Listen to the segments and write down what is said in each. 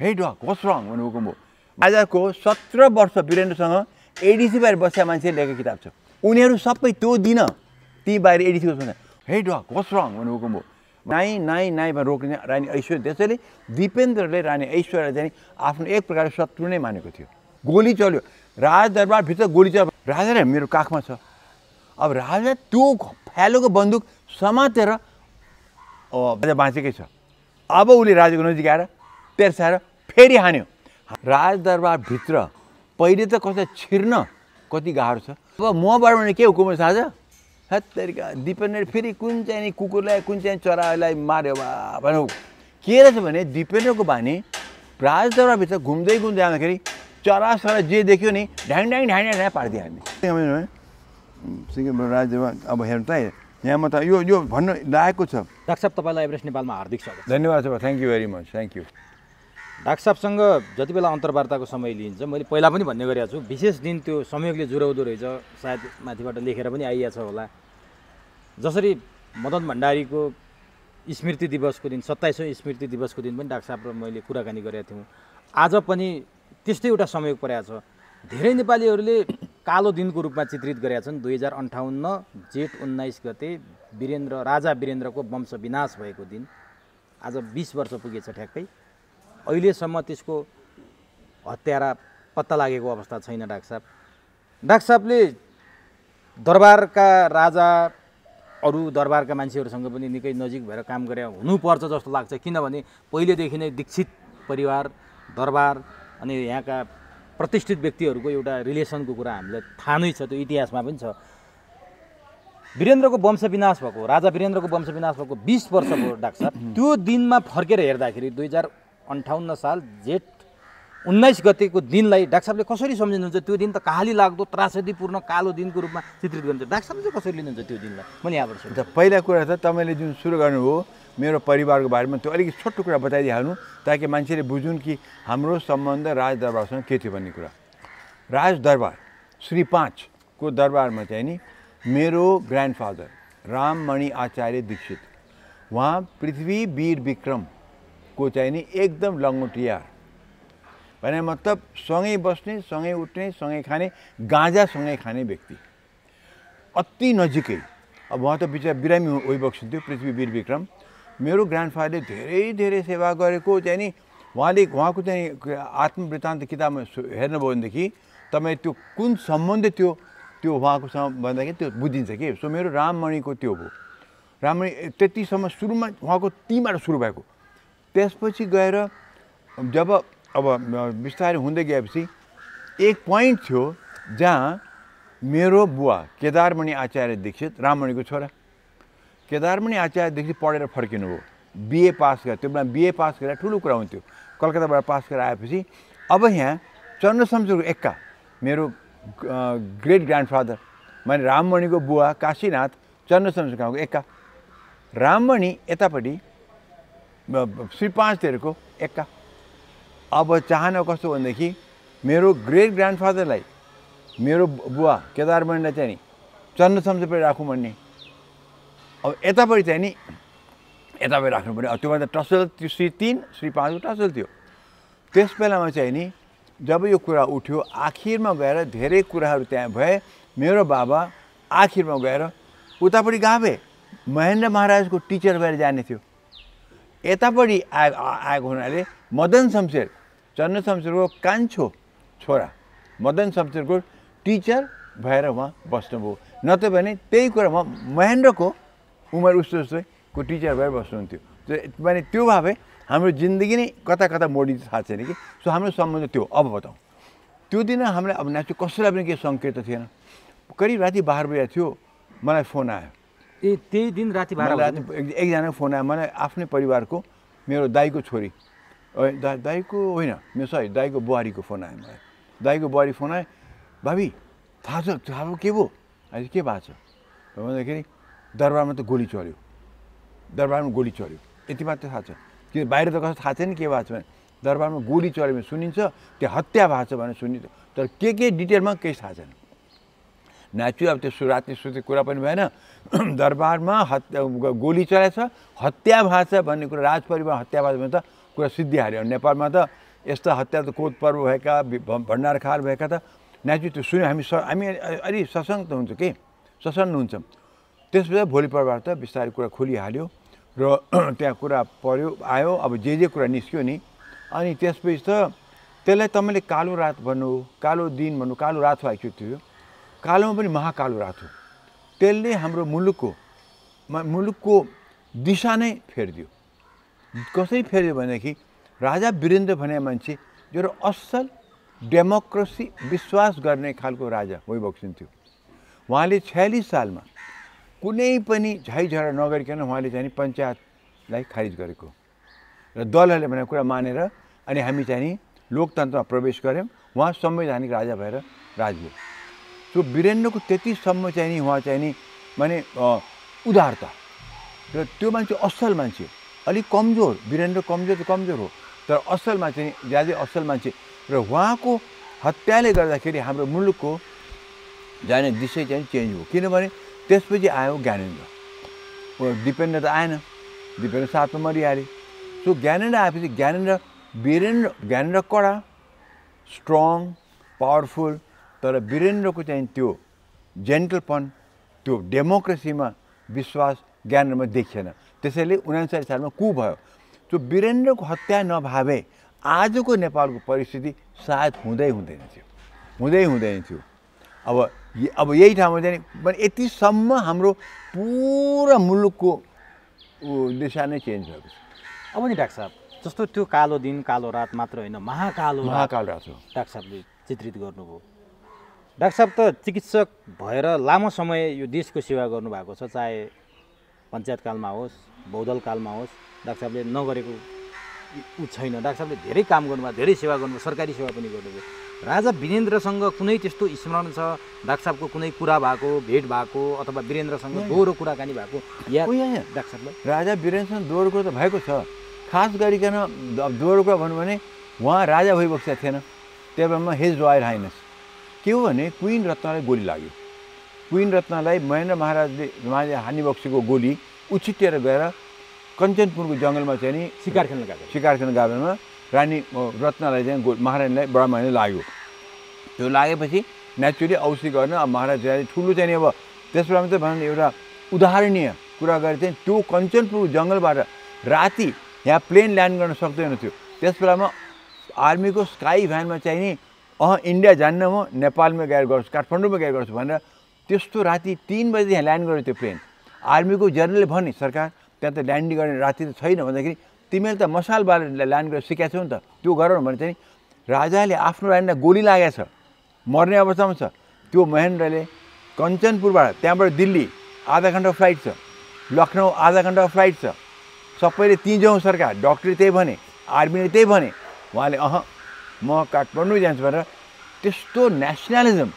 हे duck what's रङ हुकुम हो आजको सत्र वर्ष वीरेन्द्रसँग एडिसी बाहिर बसेका मान्छेले लिएको किताब छ उनीहरू सबै त्यो दिन ती बाहिर एडिसीको बस्नु हे डक वाट्स रङ हुकुम हो नाइ नाइ नाइमा रोक्ने रानी ऐश्वर्य त्यसैले दिपेन्द्रले रानी ऐश्वर्यलाई चाहिँ आफ्नो एक प्रकारको शत्रु नै मानेको थियो गोली चल्यो राजदरबारभित्र गोली चल्यो राजा नै मेरो काखमा छ अब राजा त्यो फ्यालोको बन्दुक समातेर राजा बाँचेकै छ अब उसले राजाको नजिक आएर तेर्स्याएर फेरि हान्यो राजदरबारभित्र पहिले त कसै छिर्न कति गाह्रो छ अब मबाट भने के हुकुम छ आज हत्तरिका दिपेन्द्र फेरि कुन चाहिँ कुकुरलाई कुन चाहिँ चरालाई मार्यो बा भनौँ के रहेछ भने दिपेन्द्रको बानी राजदरबारभित्र घुम्दै घुम्दै आउँदाखेरि चरासरा जे देख्यो नि ढ्याङ ढ्याङ ढ्याङ ढ्याङ पारिदियो हामी सिङ्गापुर अब हेर्नु त यहाँ म त यो यो भन्नु लागेको छ डाक्टर साहब तपाईँलाई एभरेस्ट नेपालमा हार्दिक स्वागत धन्यवाद छ thank you very much thank you doctor जति बेला अन्तर्वार्ताको समय लिइन्छ मैले पहिला पनि भन्ने गरेको छु विशेष दिन त्यो संयोगले जुराउँदो रहेछ सायद माथिबाट लेखेर पनि आइएछ होला जसरी मदन भण्डारीको स्मृति दिवसको दिन सत्ताइसौँ स्मृति दिवसको दिन पनि डाक्टर साहब र मैले कुराकानी गरेका थियौँ आज पनि त्यस्तै एउटा संयोग परेको छ धेरै नेपालीहरूले कालो दिनको रूपमा चित्रित गरेका छन् दुई हजार अन्ठाउन्न जेठ उन्नाइस गते वीरेन्द्र राजा वीरेन्द्रको वंश विनाश भएको दिन आज बिस वर्ष पुगेछ ठ्याक्कै अहिलेसम्म त्यसको हत्यारा पत्ता लागेको अवस्था छैन डाक्टर साहब डाक्टर साहबले दरबारका राजा अरू दरबारका मान्छेहरूसँग पनि निकै नजिक भएर काम गरे हुनुपर्छ जस्तो लाग्छ किनभने पहिलेदेखि नै दीक्षित परिवार दरबार अनि यहाँका प्रतिष्ठित व्यक्तिहरूको एउटा रिलेसनको कुरा हामीलाई थाहा नै छ त्यो इतिहासमा पनि छ वीरेन्द्रको विनाश भएको राजा वीरेन्द्रको विनाश भएको बिस वर्षको डाक्टर साहब त्यो दिनमा फर्केर हेर्दाखेरि दुई हजार अन्ठाउन्न साल जेठ उन्नाइस गतेको दिनलाई डाक्टर साहबले कसरी सम्झिनुहुन्छ त्यो दिन त काली लाग्दो त्रासदीपूर्ण कालो दिनको रूपमा चित्रित गर्नुहुन्छ डाक्टर साहबले चाहिँ कसरी लिनुहुन्छ त्यो दिनलाई म यहाँबाट सोध्छु पहिला कुरा त तपाईँले जुन सुरु गर्नुभयो मेरो परिवारको बारेमा त्यो अलिकति छोटो कुरा बताइदिइहाल्नु ताकि मान्छेले बुझुन् कि हाम्रो सम्बन्ध राजदरबारसँग के थियो भन्ने कुरा राजदरबार श्री पाँचको दरबारमा चाहिँ नि मेरो ग्रान्डफादर राममणि आचार्य दीक्षित उहाँ पृथ्वी वीर विक्रम को चाहिँ नि एकदम लङ्गुटिया भने मतलब सँगै बस्ने सँगै उठ्ने सँगै खाने गाँजासँगै खाने व्यक्ति अति नजिकै अब उहाँ त बिचरा बिरामी थियो पृथ्वी वीरविक्रम विक्रम मेरो ग्रान्डफादरले धेरै धेरै सेवा गरेको चाहिँ नि उहाँले उहाँको चाहिँ आत्मवृत्तान्त किताबमा हेर्नुभयो भनेदेखि तपाईँ त्यो कुन सम्बन्ध त्यो त्यो उहाँकोसँग भन्दाखेरि त्यो बुझिन्छ कि सो मेरो राममणिको त्यो हो राममणि त्यतिसम्म सुरुमा उहाँको तीबाट सुरु भएको त्यसपछि गएर जब अब बिस्तारै हुँदै गएपछि एक पोइन्ट थियो जहाँ मेरो बुवा केदारमणि आचार्य दीक्षित राममणिको छोरा केदारमणि आचार्य दीक्षित पढेर हो बिए पास गरेर त्यो बेला बिए पास गरेर ठुलो कुरा हुन्थ्यो कलकत्ताबाट पास गरेर आएपछि अब यहाँ चन्द्र चन्द्रशमशेरको एक्का मेरो ग्रेट ग्रान्डफादर माने राममणिको बुवा काशीनाथ चन्द्रशमशेरको एक्का राममणि यतापट्टि श्री पाँच तेरको एक्का अब चाहना कस्तो भनेदेखि मेरो ग्रेट ग्रान्डफादरलाई मेरो बुवा केदारमणलाई चाहिँ नि चन्न सम्झेपट्टि राखौँ भन्ने अब यतापट्टि चाहिँ नि यतापट्टि राख्नु पऱ्यो अब त्योभन्दा टसल त्यो श्री तिन श्री पाँचको टसल थियो त्यस बेलामा चाहिँ नि जब यो कुरा उठ्यो आखिरमा गएर धेरै कुराहरू त्यहाँ भए मेरो बाबा आखिरमा गएर उतापट्टि गाभे महेन्द्र महाराजको टिचर भएर जाने थियो यतापट्टि आए आएको हुनाले मदन शमशेर चन्द्र शमशेरको कान्छो छोरा मदन शमशेरको टिचर भएर उहाँ बस्नुभयो नत्र भने त्यही कुरामा महेन्द्रको उमेर उस्तो उस्तैको टिचर भएर बस्नुहुन्थ्यो भने त्यो भए हाम्रो जिन्दगी नै कता कता मोडिन्छ थाहा छैन कि सो हाम्रो सम्बन्ध त्यो अब बताउँ त्यो दिन हामीलाई अब नाच्यो कसैलाई पनि केही सङ्केत त थिएन करिब राति बाह्र बजी थियो मलाई फोन आयो ए त्यही दिन राति भाडा राति एकजनाको फोन आयो मलाई आफ्नै परिवारको मेरो दाईको छोरी दा दाईको होइन मेरो सरी दाईको बुहारीको फोन आयो मलाई दाईको बुहारी फोन आयो भाबी थाहा छ थाहा भयो के भयो अहिले के भएको छ भन्दाखेरि दरबारमा त गोली चढ्यो दरबारमा गोली चढ्यो यति मात्र थाहा छ किन बाहिर त कस्तो थाहा छैन के भएको छ भने दरबारमा गोली चढ्यो भने सुनिन्छ त्यो हत्या भएको छ भनेर सुनिन्छ तर के के डिटेलमा केही थाहा छैन नाच्यो अब त्यो सुराती सुती कुरा पनि भएन दरबारमा हत्या गोली चलाएछ हत्या छ भन्ने कुरा राजपरिवार हत्या भएको भने त कुरा सिद्धिहाल्यो नेपालमा त यस्तो हत्या त कोद पर्व भएका भण्डार खार भएका त नाच्यो त्यो सुन्यो हामी स हामी अलि सशक्त हुन्छ कि ससन्न हुन्छ त्यसपछि भोलिपरबाट त बिस्तारै कुरा खोलिहाल्यो र त्यहाँ कुरा पऱ्यो आयो अब जे जे कुरा निस्क्यो नि अनि त्यसपछि त त्यसलाई तपाईँले कालो रात भन्नु कालो दिन भन्नु कालो रात भएको थियो कालोमा पनि महाकालो रात हो त्यसले हाम्रो मुलुकको मुलुकको दिशा नै फेरिदियो कसरी फेरिदियो भनेदेखि राजा वीरेन्द्र भने मान्छे जो असल डेमोक्रेसी विश्वास गर्ने खालको राजा भइबक्सिन थियो उहाँले छयालिस सालमा कुनै पनि झैझडा नगरिकन उहाँले चाहिँ पञ्चायतलाई खारिज गरेको र दलहरूले भनेको कुरा मानेर अनि हामी चाहिँ लोकतन्त्रमा प्रवेश गऱ्यौँ उहाँ संवैधानिक राजा भएर राज्य त्यो वीरेन्द्रको त्यतिसम्म चाहिँ नि उहाँ चाहिँ नि माने उदारता र त्यो मान्छे असल मान्छे अलिक कमजोर वीरेन्द्र कमजोर त कमजोर हो तर असल मान्छे नि ज्यादै असल मान्छे र उहाँको हत्याले गर्दाखेरि हाम्रो मुलुकको जाने दिशा चाहिँ चेन्ज हो किनभने त्यसपछि आयो ज्ञानेन्द्र दिपेन्द्र त आएन दिपेन्द्र साथमा मरिहाले सो ज्ञानेन्द्र आएपछि ज्ञानेन्द्र वीरेन्द्र ज्ञानेन्द्र कडा स्ट्रङ पावरफुल तर वीरेन्द्रको चाहिँ त्यो जेन्टलपन त्यो डेमोक्रेसीमा विश्वास ज्ञानमा देखिएन त्यसैले उनासठी सालमा कु भयो त्यो वीरेन्द्रको हत्या नभावे आजको नेपालको परिस्थिति सायद हुँदै हुँदैन थियो हुँदै हुँदैन थियो अब अब यही ठाउँमा चाहिँ यतिसम्म हाम्रो पुरा मुलुकको दिशा नै चेन्ज भएको छ अब नि डाक्टर साहब जस्तो त्यो कालो दिन कालो रात मात्र होइन महाकालो महाकालो रात हो डाक्टर साहबले चित्रित गर्नुभयो डाक्टर साहब त चिकित्सक भएर लामो समय यो देशको सेवा गर्नुभएको छ चाहे पञ्चायतकालमा होस् बौद्धल कालमा होस् डाक्टर साहबले नगरेको ऊ छैन डाक्टर साहबले धेरै काम गर्नुभयो धेरै सेवा गर्नुभयो सरकारी सेवा पनि गर्नुभयो राजा वीरेन्द्रसँग कुनै त्यस्तो स्मरण छ डाक्टर साहबको कुनै कुरा भएको भेट भएको अथवा वीरेन्द्रसँग दोहोरो कुराकानी भएको या डाक्टर साहबलाई राजा वीरेन्द्रसँग दोहोरो कुरा त भएको छ खास गरिकन दोहोरो कुरा भन्नुभयो भने उहाँ राजा भइबक्सेको थिएन त्यही भएर म हिज वायर हाइनस के हो भने क्विन रत्नलाई गोली लाग्यो क्विन रत्नलाई महेन्द्र महाराजले उहाँले हानि बक्सीको गोली उछिटिएर गएर कञ्चनपुरको जङ्गलमा चाहिँ नि सिकार खेल्न गएको सिकार खेल्न गाबेमा रानी रत्नलाई चाहिँ गो महारानीलाई बडा महारानी लाग्यो त्यो लागेपछि नेचुरली औषधि गर्न अब महाराजले ठुलो चाहिँ नि अब त्यस बेलामा चाहिँ भनौँ एउटा उदाहरणीय कुरा गरे चाहिँ त्यो कञ्चनपुर जङ्गलबाट राति यहाँ प्लेन ल्यान्ड गर्न सक्दैन थियो त्यस बेलामा आर्मीको स्काई भ्यानमा चाहिँ नि अँ इन्डिया जान्न म नेपालमा गएर गर्छु काठमाडौँमा गएर गर्छु भनेर त्यस्तो राति तिन बजी त्यहाँ ल्यान्ड गर्यो त्यो प्लेन आर्मीको जेनरलले भन्यो सरकार त्यहाँ त ल्यान्डिङ गर्ने राति त छैन भन्दाखेरि तिमीले त मसाल बालेर ल्यान्ड गरेर सिकाएको छौ नि त त्यो गरौँ भने चाहिँ राजाले आफ्नो रानीलाई गोली लागेको छ मर्ने अवस्थामा छ त्यो महेन्द्रले कञ्चनपुरबाट त्यहाँबाट दिल्ली आधा घन्टा फ्लाइट छ लखनऊ आधा घन्टा फ्लाइट छ सबैले जाउँ सरकार डक्टरले त्यही भने आर्मीले त्यही भने उहाँले अह म काठमाडौँ जान्छु भनेर त्यस्तो नेसनलिजम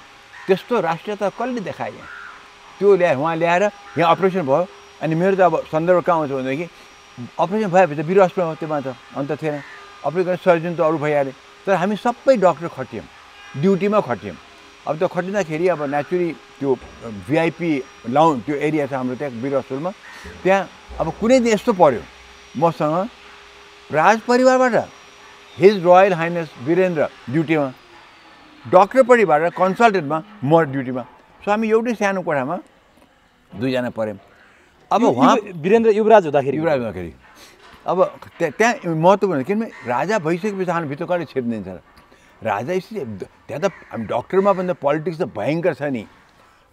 त्यस्तो राष्ट्रियता कसले देखाएँ त्यो ल्याए उहाँ ल्याएर यहाँ अपरेसन भयो अनि मेरो त अब सन्दर्भ कहाँ आउँछ भनेदेखि अपरेसन भएपछि त बिरु हस्पिटलमा त्योमा त अन्त थिएन अपरेसन सर्जन त अरू भइहाल्यो तर हामी सबै डक्टर खट्यौँ ड्युटीमा खट्यौँ अब त्यो खटिँदाखेरि अब नेचुरी त्यो भिआइपी लाउन त्यो एरिया छ हाम्रो त्यहाँ बिरु हस्पिटलमा त्यहाँ अब कुनै दिन यस्तो पऱ्यो मसँग राज परिवारबाट हिज रोयल हाइनेस वीरेन्द्र ड्युटीमा भएर कन्सल्टेन्टमा म ड्युटीमा सो हामी एउटै सानो कोठामा दुईजना पऱ्यौँ अब उहाँ वीरेन्द्र युवराज हुँदाखेरि युवराज हुँदाखेरि अब त्यहाँ त्यहाँ महत्त्वपूर्ण किनभने राजा भइसकेपछि हामी भित्र कहिले छिर्दिन्छ राजा यसरी त्यहाँ त हामी डक्टरमा भन्दा पोलिटिक्स त भयङ्कर छ नि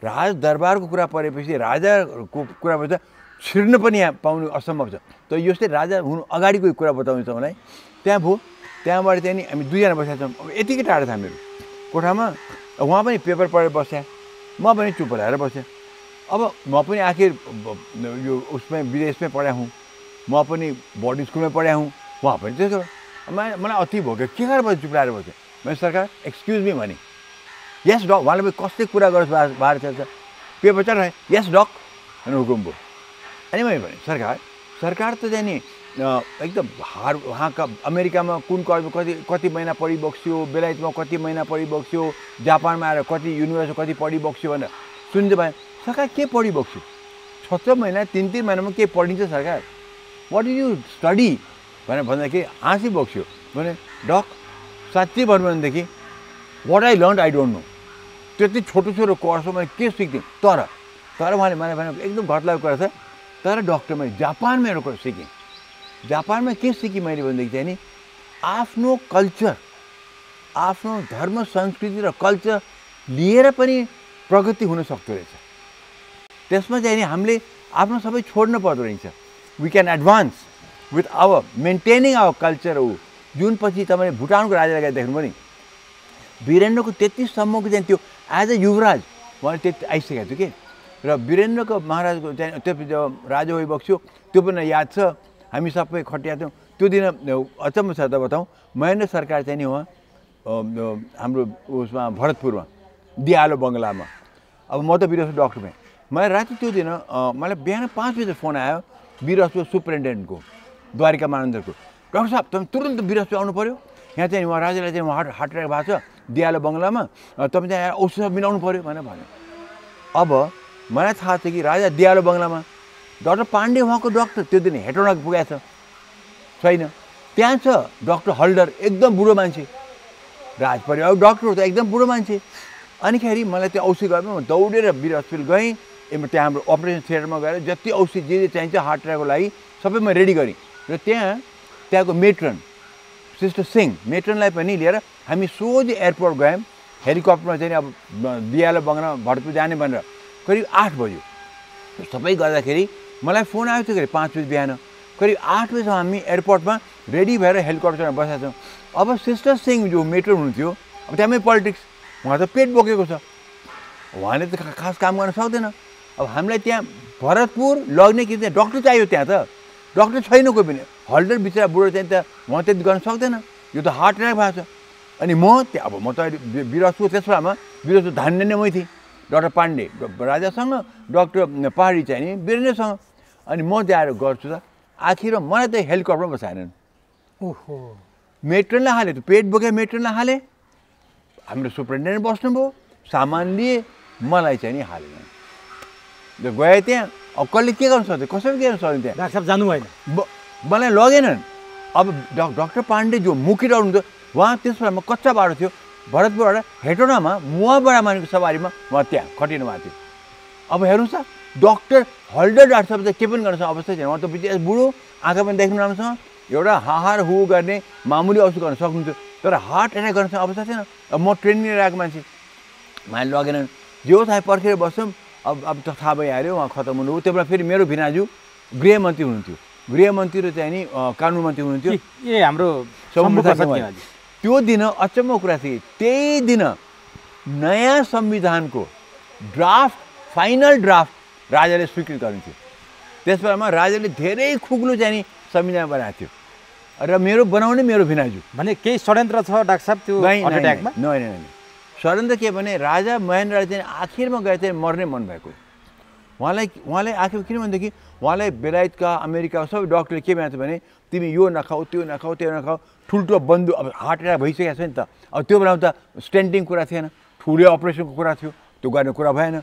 राज दरबारको कुरा परेपछि राजाको कुरा पर्छ छिर्न पनि यहाँ पाउनु असम्भव छ त यो राजा हुनु अगाडिको कुरा बताउँछ मलाई त्यहाँ भयो त्यहाँबाट चाहिँ नि हामी दुईजना बसेका छौँ अब यतिकै टाढो छ हामीहरू कोठामा उहाँ पनि पेपर पढेर बस्या म पनि चुप लगाएर बसेँ अब म पनि आखिर यो उसमै विदेशमै पढाएँ हुँ म पनि बोर्डिङ स्कुलमै पढाएँ हुँ उहाँ पनि त्यसो मलाई मलाई अति भोग्यो के गरेर बस्यो चुप लगाएर बसेँ मैले सरकार एक्सक्युज मी भने यस डक उहाँले पनि कस्तै कुरा गरोस् बाहिर चल्छ पेपर चढाएँ यस डक भनेर हुकुम भयो अनि मैले भने सरकार सरकार त चाहिँ एकदम हार उहाँका अमेरिकामा कुन कति कति महिना पढिबक्स्यो बेलायतमा कति महिना जापान जापानमा आएर कति युनिभर्सिटी कति पढिबक्स्यो भनेर सुन्दै भयो सरकार के पढिबक्स्यो छ छ महिना तिन तिन महिनामा के पढिन्छ सरकार वाट इज यु स्टडी भनेर भन्दाखेरि हाँसी बोक्स्यो भने डक साँच्चै भन्नु भनेदेखि what I learn I don't know त्यति छोटो छोटो कोर्स हो मैले के सिक्थेँ तर तर उहाँले मलाई भने एकदम घट कुरा छ तर डक्टर मैले जापानमा एउटा कुरा सिकेँ जापानमा के सिकेँ मैले भनेदेखि चाहिँ नि आफ्नो कल्चर आफ्नो धर्म संस्कृति र कल्चर लिएर पनि प्रगति हुन सक्दो रहेछ त्यसमा चाहिँ नि हामीले आफ्नो सबै छोड्नु पर्दो रहेछ we can advance with our maintaining our culture हो जुन पछि तपाईँले भुटानको राजालाई देख्नुभयो नि वीरेन्द्रको त्यतिसम्मको चाहिँ त्यो एज अ युवराज उहाँले त्यति आइसकेको थियो कि र वीरेन्द्रको महाराजको चाहिँ त्यो जब राजा भइबक्स्यो त्यो पनि याद छ हामी सबै खटिया थियौँ त्यो दिन अचम्म छ त बताउँ महेन्द्र सरकार चाहिँ नि उहाँ हाम्रो उसमा भरतपुरमा दियालो बङ्गलामा अब म त बिरस डक्टर भएँ मलाई राति त्यो दिन मलाई बिहान पाँच बजे फोन आयो बिरसको सुप्रिन्टेन्डेन्टको द्वारिका मानन्दरको डक्टर साहब तपाईँ तुरन्त बिरसु आउनु पऱ्यो यहाँ चाहिँ उहाँ राजालाई चाहिँ उहाँ हार्ट हार्ट एट्याक भएको छ दियालो बङ्गलामा तपाईँ चाहिँ औषध मिलाउनु पऱ्यो भनेर भन्यो अब मलाई थाहा थियो कि राजा दियालो बङ्गलामा डक्टर पाण्डे उहाँको डक्टर त्यो दिन हेटौँडा पुगेको छैन त्यहाँ छ डक्टर हल्डर एकदम बुढो मान्छे राज परिवार डक्टर त एकदम बुढो मान्छे अनिखेरि मलाई त्यो औषधि गर्नु म दौडेर बिर हस्पिटल गएँ त्यहाँ हाम्रो अपरेसन थिएटरमा गएर जति औषधि जे जे चाहिन्छ हार्ट एट्याकको लागि सबै म रेडी गरेँ र त्यहाँ त्यहाँको मेट्रन सिस्टर सिंह मेट्रनलाई पनि लिएर हामी सोझै एयरपोर्ट गयौँ हेलिकप्टरमा चाहिँ अब दियालो बङ्गला भरतपुर जाने भनेर करिब आठ बज्यो सबै गर्दाखेरि मलाई फोन आएको थियो कि पाँच बजी बिहान करिब आठ बजीसम्म हामी एयरपोर्टमा रेडी भएर हेलिकप्टरमा बसेका छौँ अब सिस्टर सिंह जो मेटर हुनुहुन्थ्यो अब त्यहाँमै पोलिटिक्स उहाँ त पेट बोकेको छ उहाँले त खास काम गर्न सक्दैन अब हामीलाई त्यहाँ भरतपुर लग्ने कि त्यहाँ डक्टर चाहियो त्यहाँ त डक्टर छैन कोही पनि हल्डर बिचरा बुढो चाहिँ त उहाँ त्यति गर्न सक्दैन यो त हार्ट एट्याक भएको छ अनि म त्यहाँ अब म त अहिले बिरसु त्यस बेलामा बिरसु धान्ने नै मै थिएँ डक्टर पाण्डे राजासँग डक्टर पहाडी चाहिँ नि बिरेन्द्रसँग अनि म त्यहाँ गर्छु त आखिर मलाई त हेलिकप्टरमा बसाएनन् ओहो मेट्रेनलाई हाले त पेट बोकेर मेट्रेनलाई हाले हाम्रो सुप्रिन्टेन्डेन्ट बस्नुभयो सामान लिए मलाई चाहिँ नि हालेन त्यो गएँ त्यहाँ अब कसले के गर्नु सक्थ्यो कसरी के गर्नु सक्यो त्यहाँ डाक्टर साहब जानु भएन मलाई लगेनन् अब डक् डक्टर पाण्डे जो मुखिरहनुहुन्थ्यो उहाँ त्यस बेलामा कच्चा बाटो थियो भरतपुरबाट हेटोडामा मुवा मानेको सवारीमा उहाँ त्यहाँ खटिनु भएको थियो अब हेर्नुहोस् त डक्टर हल्डर डाक्टर साहब चाहिँ के पनि गर्न सक्ने अवस्था छैन उहाँ त विशेष बुढो आँखा पनि देख्नु राम्रोसँग एउटा हाहार हु गर्ने मामुली औषध गर्न सक्नुहुन्थ्यो तर हार्ट एट्याक गर्न सक्ने अवस्था छैन अब म ट्रेनिङ लिएर आएको मान्छे मैले लगेन जे होस् पर्खेर बस्छौँ अब अब त थाहा भइहाल्यो उहाँ खत्तम हुनुभयो त्यो बेला फेरि मेरो भिनाजु गृहमन्त्री हुनुहुन्थ्यो गृहमन्त्री र चाहिँ नि कानुन मन्त्री हुनुहुन्थ्यो ए हाम्रो त्यो दिन अचम्म कुरा थिए त्यही दिन नयाँ संविधानको ड्राफ्ट फाइनल ड्राफ्ट राजाले स्वीकृत गर्नुहुन्थ्यो त्यस बेलामा राजाले धेरै खुग्लो चाहिँ संविधान बनाएको थियो र मेरो बनाउने मेरो भिनाजु भने केही षड्यन्त्र छ डाक्टर साहब त्यो होइन षड्यन्त्र के भने राजा महेन्द्र चाहिँ आखिरमा गएर चाहिँ मर्ने मन भएको उहाँलाई उहाँलाई आखिर किन भनेदेखि उहाँलाई बेलायतका अमेरिका सबै डक्टरले के भनेको भने तिमी यो नखाऊ त्यो नखाऊ त्यो नखाऊ ठुल्ठुलो बन्दु अब हार्ट एट्याक भइसकेको छ नि त अब त्यो बेलामा त स्ट्यान्डिङ कुरा थिएन ठुलो अपरेसनको कुरा थियो त्यो गर्ने कुरा भएन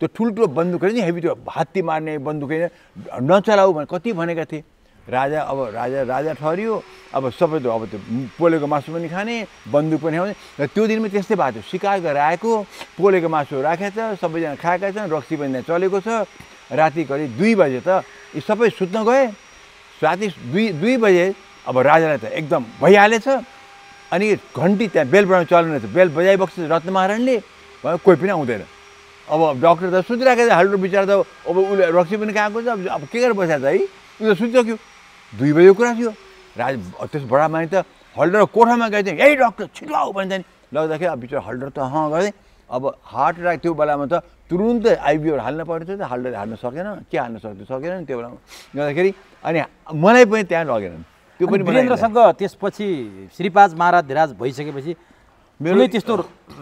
त्यो ठुल्ठुलो बन्दुक नि हेभी त्यो हात्ती मार्ने बन्दुक होइन नचलाऊ भने कति भनेका थिए राजा अब राजा राजा ठहरियो अब सबै अब त्यो पोलेको मासु पनि खाने बन्दुक पनि खाउने र त्यो दिनमा त्यस्तै भएको थियो सिकार गरेर आएको पोलेको मासु राखेको छ सबैजना खाएका छन् रक्सी पनि चलेको छ राति करिब दुई बजे त यी सबै सुत्न गए राति दुई दुई बजे अब राजालाई त एकदम भइहालेछ अनि घन्टी त्यहाँ बेल बजाउनु चलाउनु रहेछ बेल बजाइबस्छ रत्न महाराणले कोही पनि आउँदैन अब डक्टर त सुतिरहेको छ हाल्नु विचार त अब उसले रक्सी पनि कहाँको छ अब के गरेर बसेको छ है उसले सुतिसक्यो दुई बजीको कुरा थियो राज त्यस बडा माने त हल्डर कोठामा गएको थिएँ है डक्टर छिटो आऊ भने नि लग्दाखेरि अब बिचरा हल्डर त हँ गरेँ अब हार्ट एट्याक त्यो बेलामा त तुरुन्तै आइबिओहरू हाल्नु पर्ने थियो त हल्डर हाल्न सकेन के हाल्न सक्थ्यो सकेन नि त्यो बेलामा गर्दाखेरि अनि मलाई पनि त्यहाँ लगेन त्यो पनि वीरेन्द्रसँग त्यसपछि श्रीपाद महाराज धिराज भइसकेपछि मेरो त्यस्तो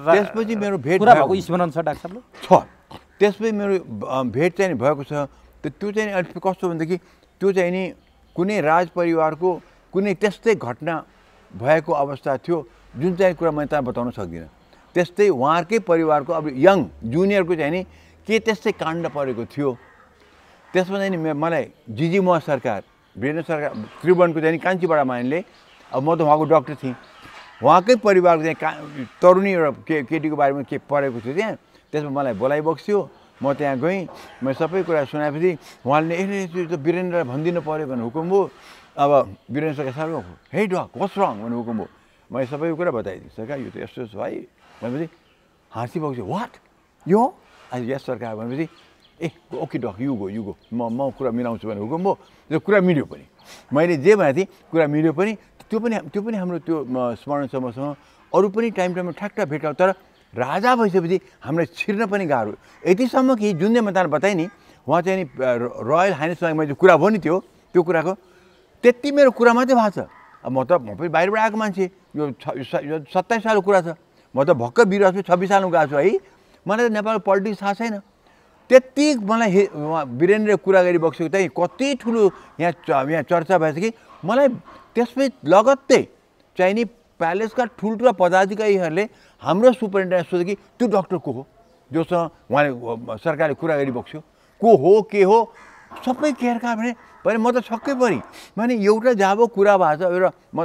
त्यसपछि मेरो भेट भएको स्मरण छ डाक्टर छ त्यसपछि मेरो भेट चाहिँ भएको छ त्यो चाहिँ अलिक कस्तो भनेदेखि त्यो चाहिँ नि कुनै राजपरिवारको कुनै त्यस्तै घटना भएको अवस्था थियो जुन चाहिँ कुरा मैले त्यहाँ बताउन सक्दिनँ त्यस्तै उहाँकै परिवारको अब यङ जुनियरको चाहिँ नि के त्यस्तै काण्ड परेको थियो त्यसमा चाहिँ नि मलाई जिजी मोह सरकार ब्रिटेन सरकार त्रिभुवनको चाहिँ नि कान्छीबाट मानिले अब म त उहाँको डक्टर थिएँ उहाँकै परिवारको चाहिँ का तरुणी एउटा के केटीको बारेमा के परेको थियो त्यहाँ त्यसमा मलाई थियो म त्यहाँ गएँ मैले सबै कुरा सुनाएपछि उहाँले यसले त वीरेन्द्रलाई भनिदिनु पऱ्यो भने हुकुम भयो अब सरकार साह्रो हे डक कस रङ भने हुकुम भयो मैले सबै कुरा बताइदिएँ सरकार यो त यस्तो छ है भनेपछि हाँसिबक्स्यो वाट यो आज यस सरकार भनेपछि ए ओके डक यु गो यु गो म म कुरा मिलाउँछु भने हुकुम भयो त्यो कुरा मिल्यो पनि मैले जे भनेको थिएँ कुरा मिल्यो पनि त्यो पनि त्यो पनि हाम्रो त्यो स्मरण छ मसँग अरू पनि टाइम टाइममा ठ्याक ठ्याक भेट तर राजा भइसकेपछि हामीलाई छिर्न पनि गाह्रो यतिसम्म कि जुन चाहिँ त बताएँ नि उहाँ चाहिँ नि रोयल हाइनेससँग मैले कुरा भयो नि त्यो त्यो कुराको त्यति मेरो कुरा मात्रै भएको छ अब म त म पनि बाहिरबाट आएको मान्छे यो सत्ताइस सालको कुरा छ म त भर्खर छु छब्बिस सालमा गएको छु है मलाई त नेपालको पोलिटिक्स थाहा छैन त्यति मलाई वीरेन्द्र कुरा गरी बसेको त्यही कति ठुलो यहाँ यहाँ चर्चा भएछ कि मलाई त्यसमै लगत्तै चाहिने प्यालेसका ठुल्ठुला पदाधिकारीहरूले हाम्रो सुपरिन्टेन्डेन्ट सोध्यो कि त्यो डक्टर को हो जोसँग उहाँले सरकारले कुरा गरिबक्स्यो को हो के हो सबै केयरका भने भने म त छक्कै परि भने एउटा जाबो कुरा भएको छ एउटा म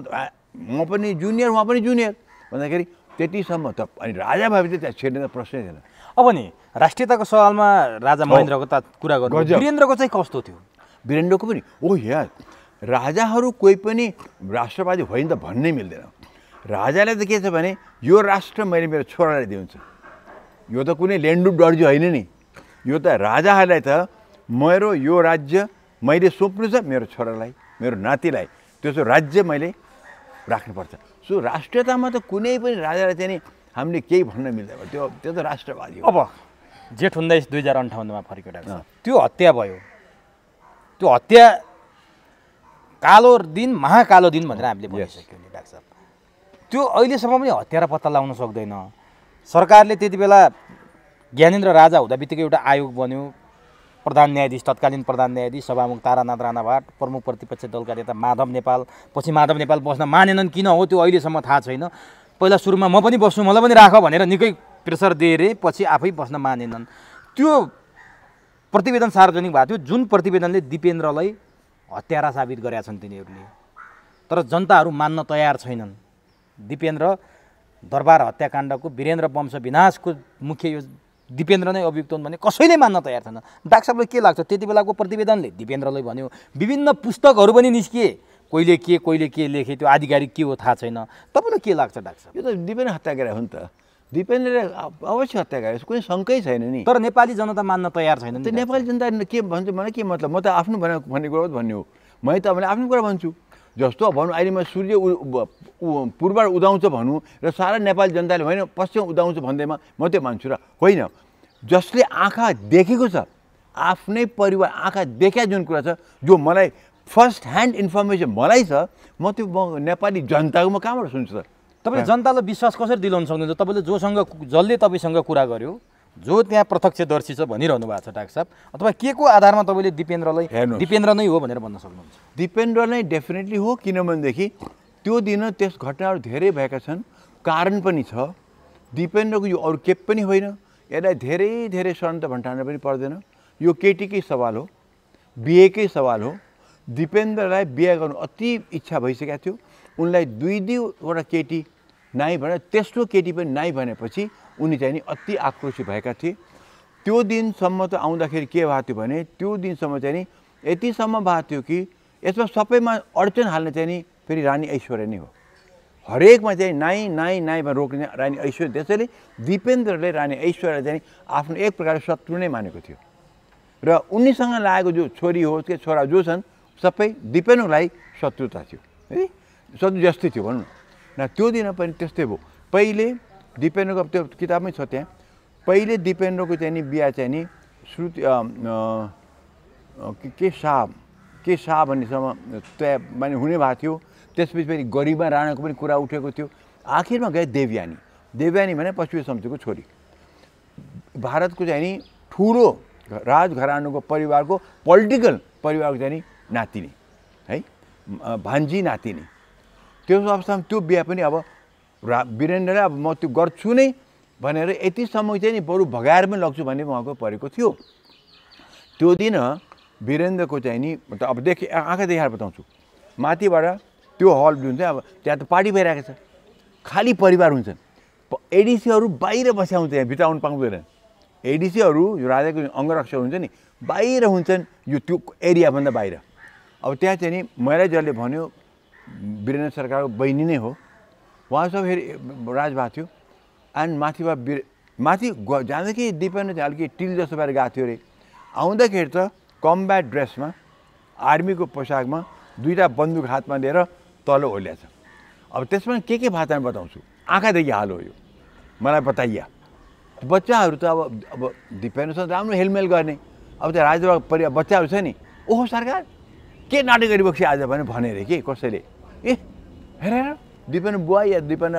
म पनि जुनियर उहाँ पनि जुनियर भन्दाखेरि त्यतिसम्म त अनि राजा भएपछि त्यहाँ छेड्ने त प्रश्नै थिएन अब नि राष्ट्रियताको सवालमा राजा महेन्द्रको त कुरा गर्नु वीरेन्द्रको चाहिँ कस्तो थियो वीरेन्द्रको पनि ओ यहाँ राजाहरू कोही पनि राष्ट्रवादी होइन त भन्नै मिल्दैन राजाले त के छ भने यो राष्ट्र मैले मेरो छोरालाई दिउँछु यो त कुनै लेन्डु डर्जी होइन नि यो त राजाहरूलाई त मेरो यो राज्य मैले सोप्नु छ मेरो छोरालाई मेरो नातिलाई त्यसो राज्य मैले राख्नुपर्छ सो राष्ट्रियतामा त कुनै पनि राजालाई चाहिँ नि हामीले केही भन्न मिल्दैन त्यो त्यो त राष्ट्रवादी हो अब जेठ उन्नाइस दुई हजार अन्ठाउन्नमा फर्कियो त्यो हत्या भयो त्यो हत्या कालो दिन महाकालो दिन भनेर हामीले भनिसक्यौँ नि डाक्टर त्यो अहिलेसम्म पनि हत्यारा पत्ता लाउन सक्दैन सरकारले त्यति बेला ज्ञानेन्द्र राजा हुँदा बित्तिकै एउटा आयोग बन्यो प्रधान न्यायाधीश तत्कालीन प्रधान न्यायाधीश सभामुख तारानाथ राणाभाट प्रमुख प्रतिपक्ष दलका नेता माधव नेपाल पछि माधव नेपाल बस्न मानेनन् किन हो त्यो अहिलेसम्म थाहा छैन पहिला सुरुमा म पनि बस्छु मलाई पनि राख भनेर निकै प्रेसर दिएर पछि आफै बस्न मानेनन् त्यो प्रतिवेदन सार्वजनिक भएको थियो जुन प्रतिवेदनले दिपेन्द्रलाई हत्यारा साबित गरेका छन् तिनीहरूले तर जनताहरू मान्न तयार छैनन् दिपेन्द्र दरबार हत्याकाण्डको वीरेन्द्र वंश विनाशको मुख्य यो दिपेन्द्र नै अभियुक्त हुन् भने कसैले मान्न तयार छैन डाक्टर साहबलाई के लाग्छ त्यति बेलाको प्रतिवेदनले दिपेन्द्रलाई भन्यो विभिन्न पुस्तकहरू पनि निस्किए कहिले के कहिले के लेखे त्यो आधिकारिक के हो थाहा छैन तपाईँलाई के लाग्छ डाक्टर साहब यो त दिपेन्द्र हत्याकारा हो नि त दिपेन्द्रले अवश्य हत्या गरेको छ कुनै शङ्कै छैन नि तर नेपाली जनता मान्न तयार छैन त्यो नेपाली जनता के भन्छ मलाई के मतलब म त आफ्नो भन्ने कुरा भन्ने हो मैले त मैले आफ्नो कुरा भन्छु जस्तो भनौँ अहिले म सूर्य पूर्वबाट उदाउँछ भनौँ र सारा नेपाली जनताले होइन पश्चिम उदाउँछ भन्दैमा म त्यो मान्छु र होइन जसले आँखा देखेको छ आफ्नै परिवार आँखा देखा जुन कुरा छ जो मलाई फर्स्ट ह्यान्ड इन्फर्मेसन मलाई छ म त्यो नेपाली जनताको म कहाँबाट सुन्छु त तपाईँले जनतालाई विश्वास कसरी दिलाउन सक्नुहुन्छ तपाईँले जोसँग जसले तपाईँसँग कुरा गर्यो जो त्यहाँ प्रत्यक्षदर्शी छ भनिरहनु भएको छ डाक्टर साहब अथवा के को आधारमा तपाईँले दिपेन्द्रलाई दिपेन्द्र नै हो भनेर भन्न सक्नुहुन्छ दिपेन्द्र नै डेफिनेटली हो किनभनेदेखि त्यो दिन त्यस घटनाहरू धेरै भएका छन् कारण पनि छ दिपेन्द्रको यो अरू के पनि होइन यसलाई धेरै धेरै शरण त पनि पर्दैन यो केटीकै सवाल हो बिहेकै सवाल हो दिपेन्द्रलाई बिहा गर्नु अति इच्छा भइसकेको थियो उनलाई दुई दुईवटा केटी नाइ भने तेस्रो केटी पनि नाइ भनेपछि उनी चाहिँ नि अति आक्रोशित भएका थिए त्यो दिनसम्म त आउँदाखेरि के भएको थियो भने त्यो दिनसम्म चाहिँ नि यतिसम्म भएको थियो कि यसमा सबैमा अड्चन हाल्ने चाहिँ नि फेरि रानी ऐश्वर्य नै हो हरेकमा चाहिँ नाइ नाइ नाइमा रोक्ने रानी ऐश्वर्य त्यसैले दिपेन्द्रले रानी ऐश्वर्य चाहिँ आफ्नो एक प्रकारको शत्रु नै मानेको थियो र उनीसँग लागेको जो छोरी होस् कि छोरा जो छन् सबै दिपेन्द्रलाई शत्रुता थियो है शत्रु जस्तै थियो भनौँ न त्यो दिन पनि त्यस्तै भयो पहिले दिपेन्द्रको त्यो किताबमै छ त्यहाँ पहिले दिपेन्द्रको चाहिँ नि बिहा चाहिँ नि श्रुति के शाह के शाह भन्नेसम्म तय माने हुने भएको थियो त्यसपछि फेरि गरिमा राणाको पनि कुरा उठेको थियो आखिरमा गए देवयानी देवयानी भने पश्चिमी सम्झको छोरी भारतको चाहिँ नि ठुलो राजघरानुको परिवारको पोलिटिकल परिवारको चाहिँ नि नातिनी है भान्जी नातिनी त्यो अवस्थामा त्यो बिहा पनि अब रा वीरेन्द्रले अब म त्यो गर्छु नै भनेर यति समय चाहिँ नि बरु भगाएर पनि लग्छु भन्ने उहाँको परेको थियो त्यो दिन वीरेन्द्रको चाहिँ नि अब देखे आँखा देखाएर बताउँछु माथिबाट त्यो हल जुन चाहिँ अब त्यहाँ त पार्टी भइरहेको छ खाली परिवार हुन्छन् एडिसीहरू बाहिर बस्या हुन्छ यहाँ भित्र आउनु पाउँदैन एडिसीहरू यो राजाको अङ्गरक्षक हुन्छ नि बाहिर हुन्छन् यो त्यो एरियाभन्दा बाहिर अब त्यहाँ चाहिँ नि मलाई भन्यो वीरेन्द्र सरकारको बहिनी नै हो उहाँसँग फेरि राजभा थियो एन्ड माथिबाट बिर माथि जाँदाखेरि दिपेन्द्र चाहिँ अलिकति टिल जस्तो भएर गएको थियो अरे आउँदाखेरि त कम्ब्याट ड्रेसमा आर्मीको पोसाकमा दुईवटा बन्दुक हातमा लिएर तल छ अब त्यसमा के के भाषामा बताउँछु आँखादेखि हाल हो यो मलाई बताइया बच्चाहरू त अब अब दिपेन्द्रसँग राम्रो हेलमेल गर्ने अब त्यो राजबाग परि बच्चाहरू छ नि ओहो सरकार के नाटक गरिबक्सी आज भने अरे कि कसैले ए हेर हेर दिपेन बुवा या दिपेन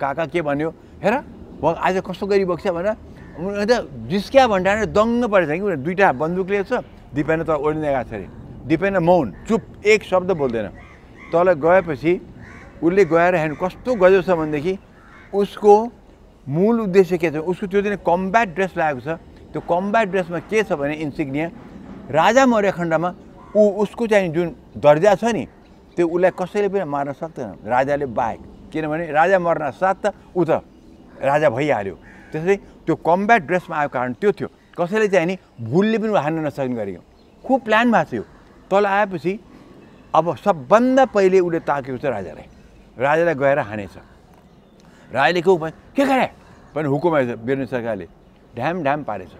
काका के भन्यो हेर आज कस्तो गरिबक्स भनेर उनीहरू त जिस्क्या भन्दा दङ्ग परेछ कि दुइटा बन्दुक लिएको छ दिपेन त ओर्लिँदै गएको छ अरे दिपेन मौन चुप एक शब्द बोल्दैन तल गएपछि उसले गएर हेर्नु कस्तो गयो छ भनेदेखि उसको मूल उद्देश्य के छ उसको त्यो दिन कम्ब्याट ड्रेस लागेको छ त्यो कम्ब्याट ड्रेसमा के छ भने इन्सिग्निया राजा मौर्य खण्डमा ऊ उसको चाहिँ जुन दर्जा छ नि त्यो उसलाई कसैले पनि मार्न सक्दैन राजाले बाहेक किनभने राजा मर्न साथ त ऊ त राजा भइहाल्यो त्यसरी त्यो कम्ब्याट ड्रेसमा आएको कारण त्यो थियो कसैले चाहिँ नि भुलले पनि हान्न नसक्ने गरेको खुब प्लान भएको थियो तल आएपछि अब सबभन्दा पहिले उसले ताकेको छ राजालाई राजालाई गएर हानेछ राजाले के भयो के गरे पनि हुकुम आएछ बिर्नु सरकारले ढ्याम ढ्याम पारेछ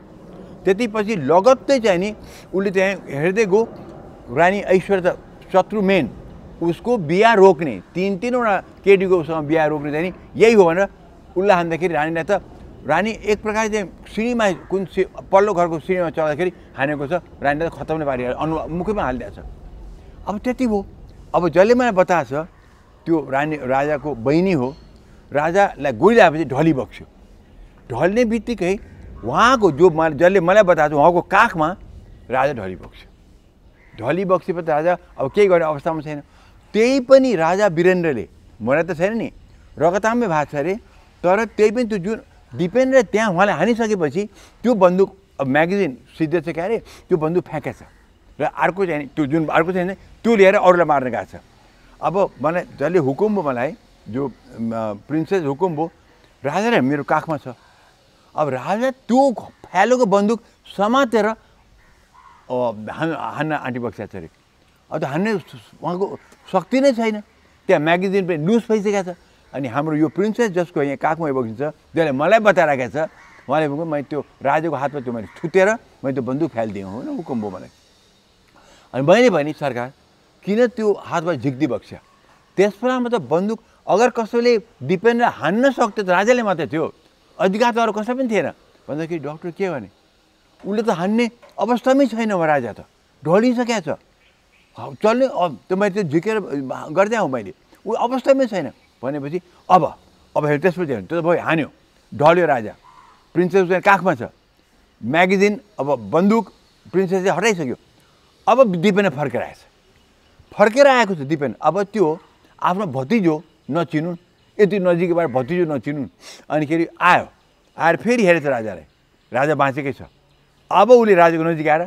त्यति पछि लगत्तै चाहिँ नि उसले त्यहाँ हेर्दै गयो रानी ऐश्वर्य त शत्रु मेन उसको बिहा रोक्ने तिन तिनवटा केटीको उसँग बिहा रोक्ने चाहिँ यही हो भनेर उसलाई हान्दाखेरि रानीलाई त रानी एक प्रकार चाहिँ सिँढीमा कुन सि पल्लो घरको सिँढीमा चढ्दाखेरि हानेको छ रानीलाई त खत्तम नै पारिहाल्यो अनु मुखैमा हालिदिएको छ अब त्यति भयो अब जसले मलाई बताएको त्यो रानी राजाको बहिनी हो राजालाई गोली लगाएपछि ढली बग्स्यो ढल्ने बित्तिकै उहाँको जो जसले मलाई बताएको छ उहाँको काखमा राजा ढली बग्स्यो ढली बक्सीपत राजा अब केही गर्ने अवस्थामा छैन त्यही पनि राजा वीरेन्द्रले मलाई त छैन नि रगतामै भएको छ अरे तर त्यही पनि त्यो जुन दिपेन्द्र त्यहाँ उहाँले हानिसकेपछि त्यो बन्दुक म्यागजिन सिद्ध छ क्या अरे त्यो बन्दुक फ्याँकेछ र अर्को चाहिँ त्यो जुन अर्को चाहिँ त्यो लिएर अरूलाई मार्न गएको छ अब मलाई जसले हुकुम भयो मलाई जो प्रिन्सेस हुकुम भयो राजा र मेरो काखमा छ अब राजा त्यो फ्यालोको बन्दुक समातेर हान्न छ अरे अन्त हान्ने उहाँको शक्ति नै छैन त्यहाँ म्यागजिन पनि लुज भइसकेको छ अनि हाम्रो यो प्रिन्सेस जसको यहाँ काखमा बगिन्छ त्यसले मलाई बताइरहेको छ उहाँले भनेको मैले त्यो राजाको हातमा त्यो मैले थुतेर मैले त्यो बन्दुक फ्यालिदिएँ होइन हुकुम भयो मलाई अनि मैले भने सरकार किन त्यो हातमा झिक्दी बक्स्या त्यस बेलामा त बन्दुक अगर कसैले डिपेन्डर हान्न सक्थ्यो त राजाले मात्रै थियो अधिकार त अरू कसै पनि थिएन भन्दाखेरि डक्टर के भने उसले त हान्ने अवस्थामै छैन म राजा त ढलिसकेको छ चल्ने त्यो मैले त्यो झिकेर गर्दै हौ मैले ऊ अवस्थामै छैन भनेपछि अब अब हेर त्यसपछि हेर्नु त्यो त भयो हान्यो ढल्यो राजा प्रिन्सेस चाहिँ काखमा छ म्यागजिन अब बन्दुक प्रिन्सेसले हटाइसक्यो अब दिपेन फर्केर आएछ फर्केर आएको छ दिपेन अब त्यो आफ्नो भतिजो नचिनुन् यति नजिकैबाट भतिजो नचिनुन् अनिखेरि आयो आएर फेरि हेरेछ राजालाई राजा बाँचेकै छ अब उसले राजाको नजिक आएर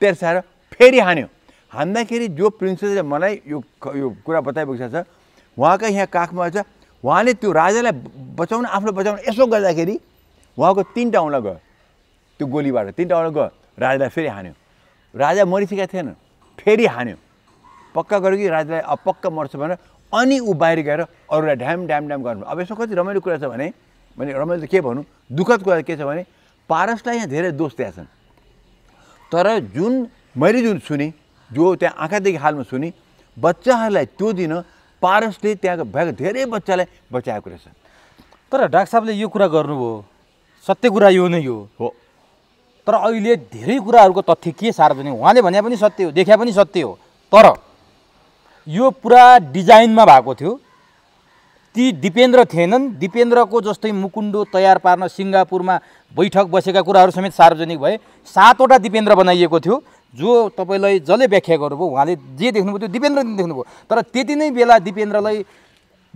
तेर्साएर फेरि हान्यो हान्दाखेरि जो प्रिन्सेसले मलाई यो यो कुरा बताइपुगेको छ उहाँकै यहाँ काखमा छ उहाँले त्यो राजालाई बचाउन आफ्नो बचाउन यसो गर्दाखेरि उहाँको तिनवटा औँला गयो त्यो गोलीबाट तिनवटा औँला गयो राजालाई फेरि हान्यो राजा मरिसकेका थिएन फेरि हान्यो पक्का गऱ्यो कि राजालाई अब पक्का मर्छ भनेर अनि ऊ बाहिर गएर अरूलाई ढ्याम ढ्याम ड्याम गर्नु अब यसो कति रमाइलो कुरा छ भने मैले रमाइलो त के भनौँ दुःखद कुरा के छ भने पारसलाई यहाँ धेरै दोष दिएका छन् तर जुन मैले जुन सुने जो त्यहाँ आँखादेखि हालमा सुने बच्चाहरूलाई त्यो दिन पारसले त्यहाँको भएका धेरै बच्चालाई बचाएको रहेछ तर डाक्टर साहबले यो कुरा गर्नुभयो सत्य कुरा यो नै हो हो तर अहिले धेरै कुराहरूको तथ्य के सार्वजनिक उहाँले भने पनि सत्य हो देखाए पनि सत्य हो तर यो पुरा डिजाइनमा भएको थियो ती दिपेन्द्र थिएनन् दिपेन्द्रको जस्तै मुकुन्डो तयार पार्न सिङ्गापुरमा बैठक बसेका कुराहरू समेत सार्वजनिक भए सातवटा दिपेन्द्र बनाइएको थियो जो तपाईँलाई जसले व्याख्या गर्नुभयो उहाँले जे देख्नुभयो त्यो दिपेन्द्र देख्नुभयो तर त्यति नै बेला दिपेन्द्रलाई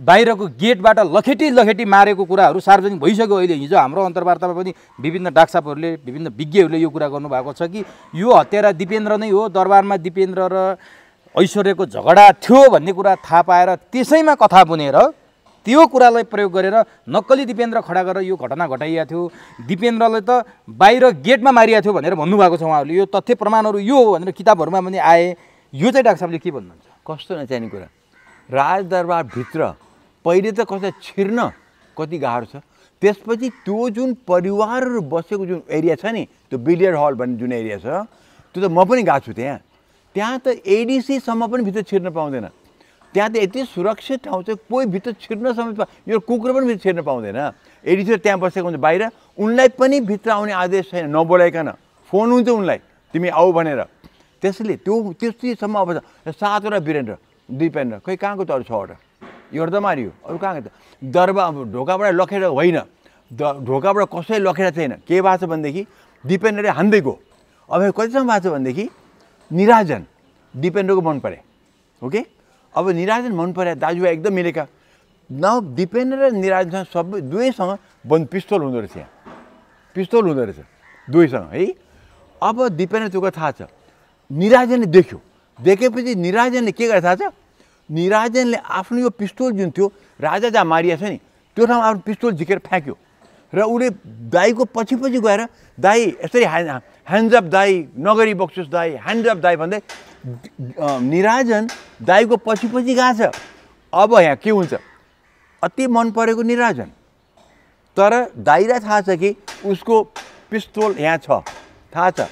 बाहिरको गेटबाट लखेटी लखेटी मारेको कुराहरू सार्वजनिक भइसक्यो अहिले हिजो हाम्रो अन्तर्वार्तामा पनि विभिन्न डाक्सापहरूले विभिन्न विज्ञहरूले यो कुरा गर्नुभएको छ कि यो हत्यारा दिपेन्द्र नै हो दरबारमा दिपेन्द्र र ऐश्वर्यको झगडा थियो भन्ने कुरा थाहा पाएर त्यसैमा कथा बुनेर त्यो कुरालाई प्रयोग गरेर नक्कली दिपेन्द्र खडा गरेर यो घटना घटाइएको थियो दिपेन्द्रले त बाहिर गेटमा मारिएको थियो भनेर भन्नुभएको छ उहाँहरूले यो तथ्य प्रमाणहरू यो हो भनेर किताबहरूमा पनि आए यो चाहिँ डाक्टर साहबले के भन्नुहुन्छ कस्तो नचाहिने कुरा राजदरबारभित्र पहिले त कसै छिर्न कति गाह्रो छ त्यसपछि त्यो जुन परिवारहरू बसेको जुन एरिया छ नि त्यो बिलियर हल भन्ने जुन एरिया छ त्यो त म पनि गएको छु त्यहाँ त्यहाँ त एडिसीसम्म पनि भित्र छिर्न पाउँदैन त्यहाँ त यति सुरक्षित ठाउँ चाहिँ कोही भित्र छिर्न समेत यो कुकुर पनि भित्र छिर्न पाउँदैन यदि चाहिँ त्यहाँ बसेको हुन्छ बाहिर उनलाई पनि भित्र आउने आदेश छैन नबोलाइकन फोन हुन्छ उनलाई तिमी आऊ भनेर त्यसले त्यो त्यतिसम्म अब सातवटा बिरेन्द्र दुई पेन्द्र खोइ कहाँको त अरू छवटा एउटा त मारियो अरू कहाँको त दरबार दरबा ढोकाबाट लखेर होइन द ढोकाबाट कसै लखेर छैन के भएको छ भनेदेखि दिपेन्द्रले हान्दै गयो अब कतिसम्म भएको छ भनेदेखि निराजन दिपेन्द्रको मन परे ओके अब निराजन मन पऱ्यो दाजुभाइ एकदम मिलेका न दिपेन्द्र र निराजन सबै दुवैसँग बन्द पिस्तोल हुँदो रहेछ यहाँ पिस्तोल हुँदो रहेछ दुवैसँग है अब दिपेन्द्र त्यो थाहा छ निराजनले देख्यो देखेपछि निराजनले के गरे थाहा छ निराजनले आफ्नो यो पिस्तोल जुन थियो राजा जहाँ मारिया छ नि त्यो ठाउँमा आफ्नो पिस्तोल झिकेर फ्याँक्यो र उसले दाईको पछि पछि गएर दाई यसरी ह्यान्ड ह्यान्डजप दाई नगरी बक्सुस दाई ह्यान्डजप दाई भन्दै निराजन दाईको पछि पछि गएको छ अब यहाँ के हुन्छ अति मन परेको निराजन तर दाईलाई थाहा छ कि उसको पिस्तोल यहाँ छ थाहा छ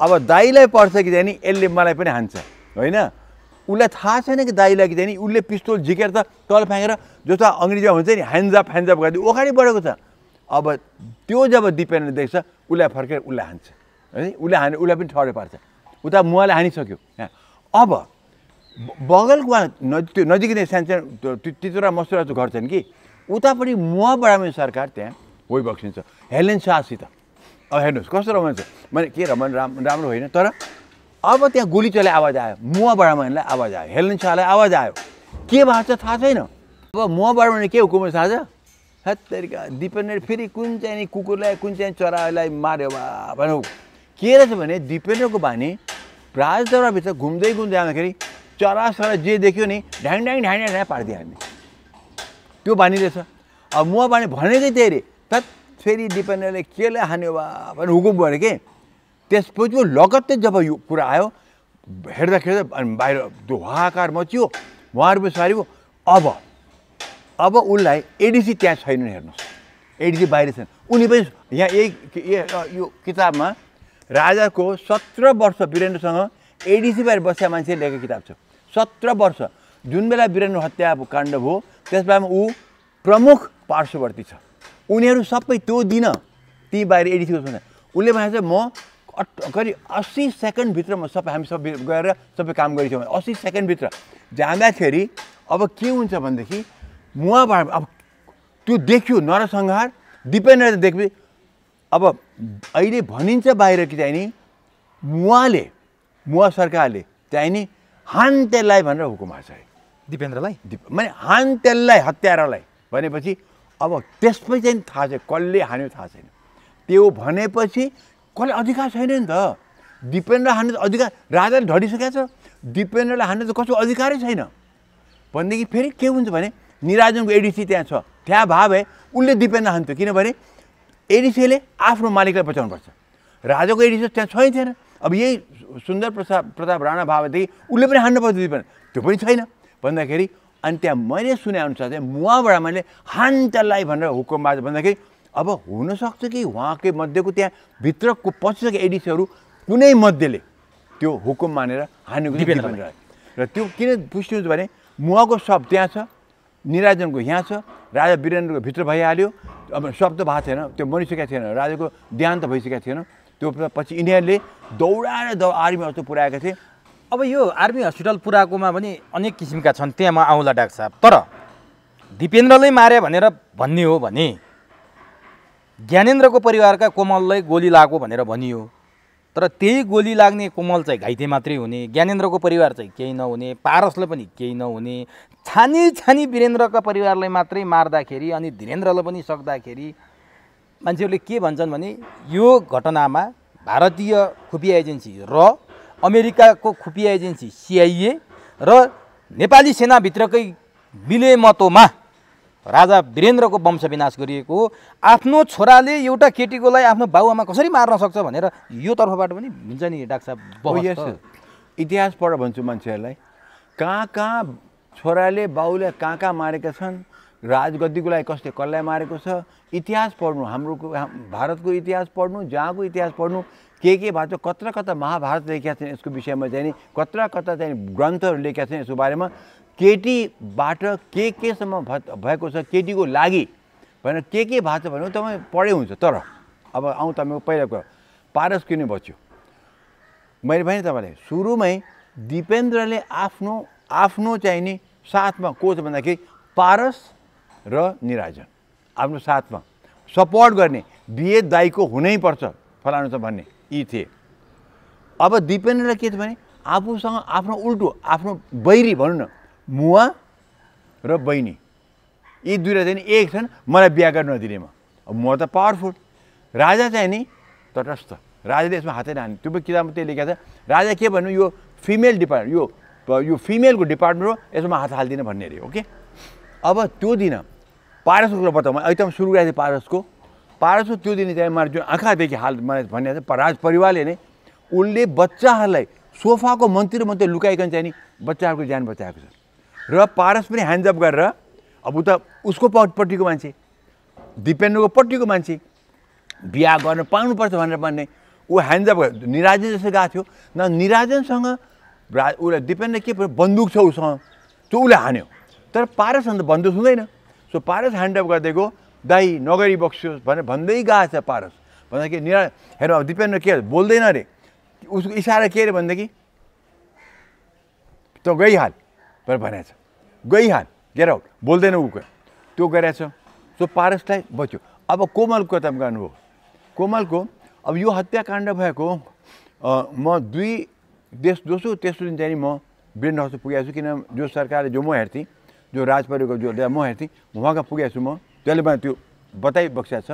अब दाईलाई पर्छ कि जाने यसले मलाई पनि हान्छ होइन उसलाई थाहा छैन कि दाईलाई कि जाने उसले पिस्तोल झिकेर त तल फ्याँकेर जस्तो अङ्ग्रेजीमा हुन्छ नि ह्यान्जाप फ्यान्जाप गरिदियो अगाडि बढेको छ अब त्यो जब दिपेन देख्छ उसलाई फर्केर उसलाई हान्छ है उसलाई हाने उसलाई पनि ठड्यो पार्छ उता मुवालाई हानिसक्यो अब बगलको नदी त्यो नजिकै सानसानो तितुरा चाहिँ घर छन् कि उतापट्टि मुवा बढाउने सरकार त्यहाँ होइ बक्सिन्छ हेलेन शाहसित अब हेर्नुहोस् कस्तो रमाइलो छ मैले के रमाइलो राम राम्रो होइन तर अब त्यहाँ गोली चले आवाज आयो मुवा बडामानलाई आवाज आयो हेलेन शाहलाई आवाज आयो के भएको छ थाहा छैन अब मुवा बडामानले के हुकुम थाहा छ हत तरिका दिपेन्द्र फेरि कुन चाहिँ कुकुरलाई कुन चाहिँ चरालाई मार्यो वा भनौँ के रहेछ भने दिपेन्द्रको बानी राजदरबारभित्र घुम्दै घुम्दै आउँदाखेरि चरासरा जे देख्यो नि ढ्याङ ढ्याङ ढ्याङ ढ्याङ पारिदियो हामी त्यो बानी रहेछ अब म भने भनेकै त्यही अरे तत् फेरि डिपेन्डरले केलाई हान्यो बा भने हुकुम अरे कि त्यसपछि पो लगत्तै जब यो कुरा आयो हेर्दाखेरि अनि बाहिर त्यो हाहाकार मचियो उहाँहरू पनि सारियो अब अब उसलाई एडिसी त्यहाँ छैन हेर्नुहोस् एडिसी बाहिर छैन उनी पनि यहाँ यही यो किताबमा राजाको सत्र वर्ष वीरेन्द्रसँग एडिसी भएर बसेका मान्छेले लेखेको किताब छ सत्र वर्ष जुन बेला वीरेन्द्र हत्या काण्ड भयो त्यस बेलामा ऊ प्रमुख पार्श्ववर्ती छ उनीहरू सबै त्यो दिन ती बाहिर एडिसीको सुन उसले भनेको चाहिँ म करिब अस्सी सेकेन्डभित्र म सबै हामी सबै गएर सबै काम गरिसक्यौँ अस्सी सेकेन्डभित्र जाँदाखेरि अब के हुन्छ भनेदेखि मुवाबाट अब त्यो देख्यो नरसंहार दिपेन्द्र देख्यो अब अहिले भनिन्छ बाहिर कि चाहिँ नि मुवाले मुवा सरकारले चाहिँ नि हान तेललाई भनेर हुकुम अरे दिपेन्द्रलाई दिप माने हान तेललाई हत्यारालाई भनेपछि अब त्यसपछि चाहिँ थाहा छ कसले हान्यो थाहा छैन त्यो भनेपछि कसले अधिकार छैन नि त दिपेन्द्र हान्नु त अधिकार राजाले ढडिसकेको छ दिपेन्द्रलाई हान्नु त कसो अधिकारै छैन भनेदेखि फेरि के हुन्छ भने निराजनको एडिसी त्यहाँ छ त्यहाँ भाव है उसले दिपेन्द्र हान्थ्यो किनभने एडिसीले आफ्नो मालिकलाई बचाउनुपर्छ राजाको एडिसी त्यहाँ छैन थिएन अब यही सुन्दर प्रसाद प्रताप राणा भावदेखि उसले पनि हान्नु पर्थ्यो पनि त्यो पनि छैन भन्दाखेरि अनि त्यहाँ मैले सुनेअनुसार चाहिँ मुवाबाट मैले हान्तलाई भनेर हुकुम बाज भन्दाखेरि अब हुनसक्छ कि उहाँकै मध्येको त्यहाँ भित्रको पछिसक्यो एडिसीहरू कुनै मध्येले त्यो हुकुम मानेर हानेको र त्यो किन पुष्टि भने मुवाको सब त्यहाँ छ निराजनको यहाँ छ राजा वीरेन्द्रको भित्र भइहाल्यो अब शब्द भएको थिएन त्यो मरिसकेको थिएन राजाको देहान्त भइसकेको थिएन त्यो पछि यिनीहरूले दौडाएर दौ आर्मी हस्पिटल पुऱ्याएका थिए अब यो आर्मी हस्पिटल पुऱ्याएकोमा पनि अनेक किसिमका छन् त्यहाँ म आउँला डाक्टर साहब तर दिपेन्द्रले मारे भनेर भन्ने हो भने ज्ञानेन्द्रको परिवारका कोमललाई गोली लाग्यो भनेर भनियो तर त्यही गोली लाग्ने कोमल चाहिँ घाइते मात्रै हुने ज्ञानेन्द्रको परिवार चाहिँ केही नहुने पारसलाई पनि केही नहुने छानी छानी वीरेन्द्रका परिवारलाई मात्रै मार्दाखेरि अनि धीरेन्द्रलाई पनि सक्दाखेरि मान्छेहरूले के भन्छन् भने यो घटनामा भारतीय खुफिया एजेन्सी र अमेरिकाको खुफिया एजेन्सी सिआइए र नेपाली सेनाभित्रकै मिलेमतोमा राजा वीरेन्द्रको विनाश गरिएको हो आफ्नो छोराले एउटा केटीकोलाई आफ्नो बाबुआमा कसरी मार्न सक्छ भनेर यो तर्फबाट पनि हुन्छ नि डाक्टर साहब इतिहासबाट भन्छु मान्छेहरूलाई कहाँ कहाँ छोराले बाउले कहाँ कहाँ मारेका छन् राजगद्दीको लागि कसले कसलाई मारेको छ इतिहास पढ्नु हाम्रो भारतको इतिहास पढ्नु जहाँको इतिहास पढ्नु के के भएको छ कत्र कता महाभारत लेखेका छन् यसको विषयमा चाहिँ कत्रा कता चाहिँ ग्रन्थहरू लेखेका छन् यसको बारेमा केटीबाट के केसम्म भएको छ केटीको लागि भनेर के के भएको छ भने तपाईँ पढे हुन्छ तर अब आउँ तपाईँको पहिलाको पारस किन बच्यो मैले भने तपाईँलाई सुरुमै दिपेन्द्रले आफ्नो आफ्नो चाहिँ नि साथमा को छ भन्दाखेरि पारस र निराजन आफ्नो साथमा सपोर्ट गर्ने बिहे दाइको हुनैपर्छ फलानु छ भन्ने यी थिए अब दिपेन्द्रलाई के थियो भने आफूसँग आफ्नो उल्टो आफ्नो बैरी भनौँ न मुवा र बहिनी यी दुईवटा चाहिँ एक छन् मलाई बिहा गर्न नदिने म म त पावरफुल राजा चाहिँ नि तटस्थ राजाले यसमा हातै नहाने त्यो पनि किताबमा त्यही लेखेको छ राजा के भन्नु यो फिमेल डिपार्ट यो यो फिमेलको डिपार्टमेन्ट हो यसमा हात हाल्दिनँ भन्ने अरे ओके अब त्यो दिन पारसको कुरा बताउँ एकदम सुरु गरेको थिएँ पारसको पारसको त्यो दिन चाहिँ मलाई जुन आँखादेखि हाल मलाई भन्ने राज परिवारले नै उसले बच्चाहरूलाई सोफाको मन्त्री मन्तिर लुकाइकन चाहिँ नि बच्चाहरूको ज्यान बचाएको छ र पारस पनि ह्यान्डजप गरेर अब उता उसको पट्टिको मान्छे दिपेन्द्रको पट्टिको मान्छे बिहा गर्न पाउनुपर्छ भनेर भन्ने ऊ ह्यान्डजप निराजन जस्तो गएको थियो न निराजनसँग उसलाई डिपेन्ड के पऱ्यो बन्दुक छ उसँग त्यो उसले हान्यो तर पारस अन्त बन्दुक हुँदैन सो पारस ह्यान्डअप गरिदिएको दाई नगरी बक्सियोस् भनेर भन्दै गएको छ पारस भन्दाखेरि निरा हेर अब दिपेन्द्र के बोल्दैन अरे उसको इसारा के अरे भनेदेखि त गइहाल भनेर भनेको छ गइहाल गेर बोल्दैन ऊ त्यो छ सो पारसलाई बच्यो अब कोमलको त गर्नुभयो कोमलको अब यो हत्याकाण्ड भएको म दुई देश दोस्रो तेस्रो दिन चाहिँ म वीरेन्द्र हस्त पुगेको छु किनभने जो सरकारले जो म हेर्थेँ जो राजपरिवारको जो म हेर्थेँ उहाँका पुगेको छु म त्यसले मलाई त्यो बताइबक्सिया छ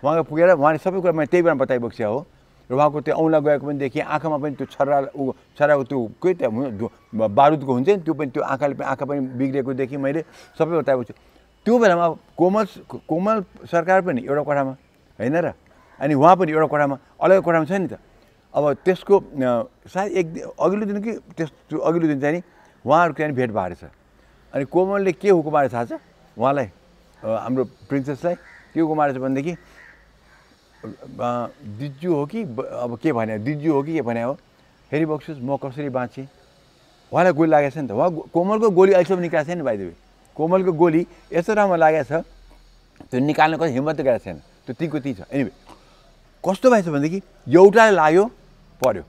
उहाँको पुगेर उहाँले सबै कुरा मैले त्यही बेला बताइबक्सिया हो र उहाँको त्यो औँला गएको पनि देखेँ आँखामा पनि त्यो छरा ऊ छराको त्यो के त्यो बारुदको हुन्छ नि त्यो पनि त्यो आँखाले पनि आँखा पनि बिग्रेको देखेँ मैले सबै बताएको छु त्यो बेलामा कोमल कोमल सरकार पनि एउटा कोठामा होइन र अनि उहाँ पनि एउटा कोठामा अलग्गै कोठामा छ नि त अब त्यसको सायद एक दिन अघिल्लो दिन कि त्यस अघिल्लो दिन चाहिँ नि उहाँहरूको चाहिँ भेट भएछ अनि कोमलले के हुको मारेछ थाहा छ उहाँलाई हाम्रो प्रिन्सेसलाई के हुको मारेछ भनेदेखि दिजु हो कि अब के भने दिजु हो कि के भने हो हेरि बक्सुस म कसरी बाँचेँ उहाँलाई गोली लागेको छ नि त उहाँ कोमलको गोली अहिलेसम्म निकालेको छैन भाइदेवी कोमलको गोली यस्तो राम्रो लागेको छ त्यो निकाल्नु कति हिम्मत गरेको छैन त्यो तीको ती छ एनिवे कस्तो भएछ भनेदेखि एउटा लाग्यो पर्यो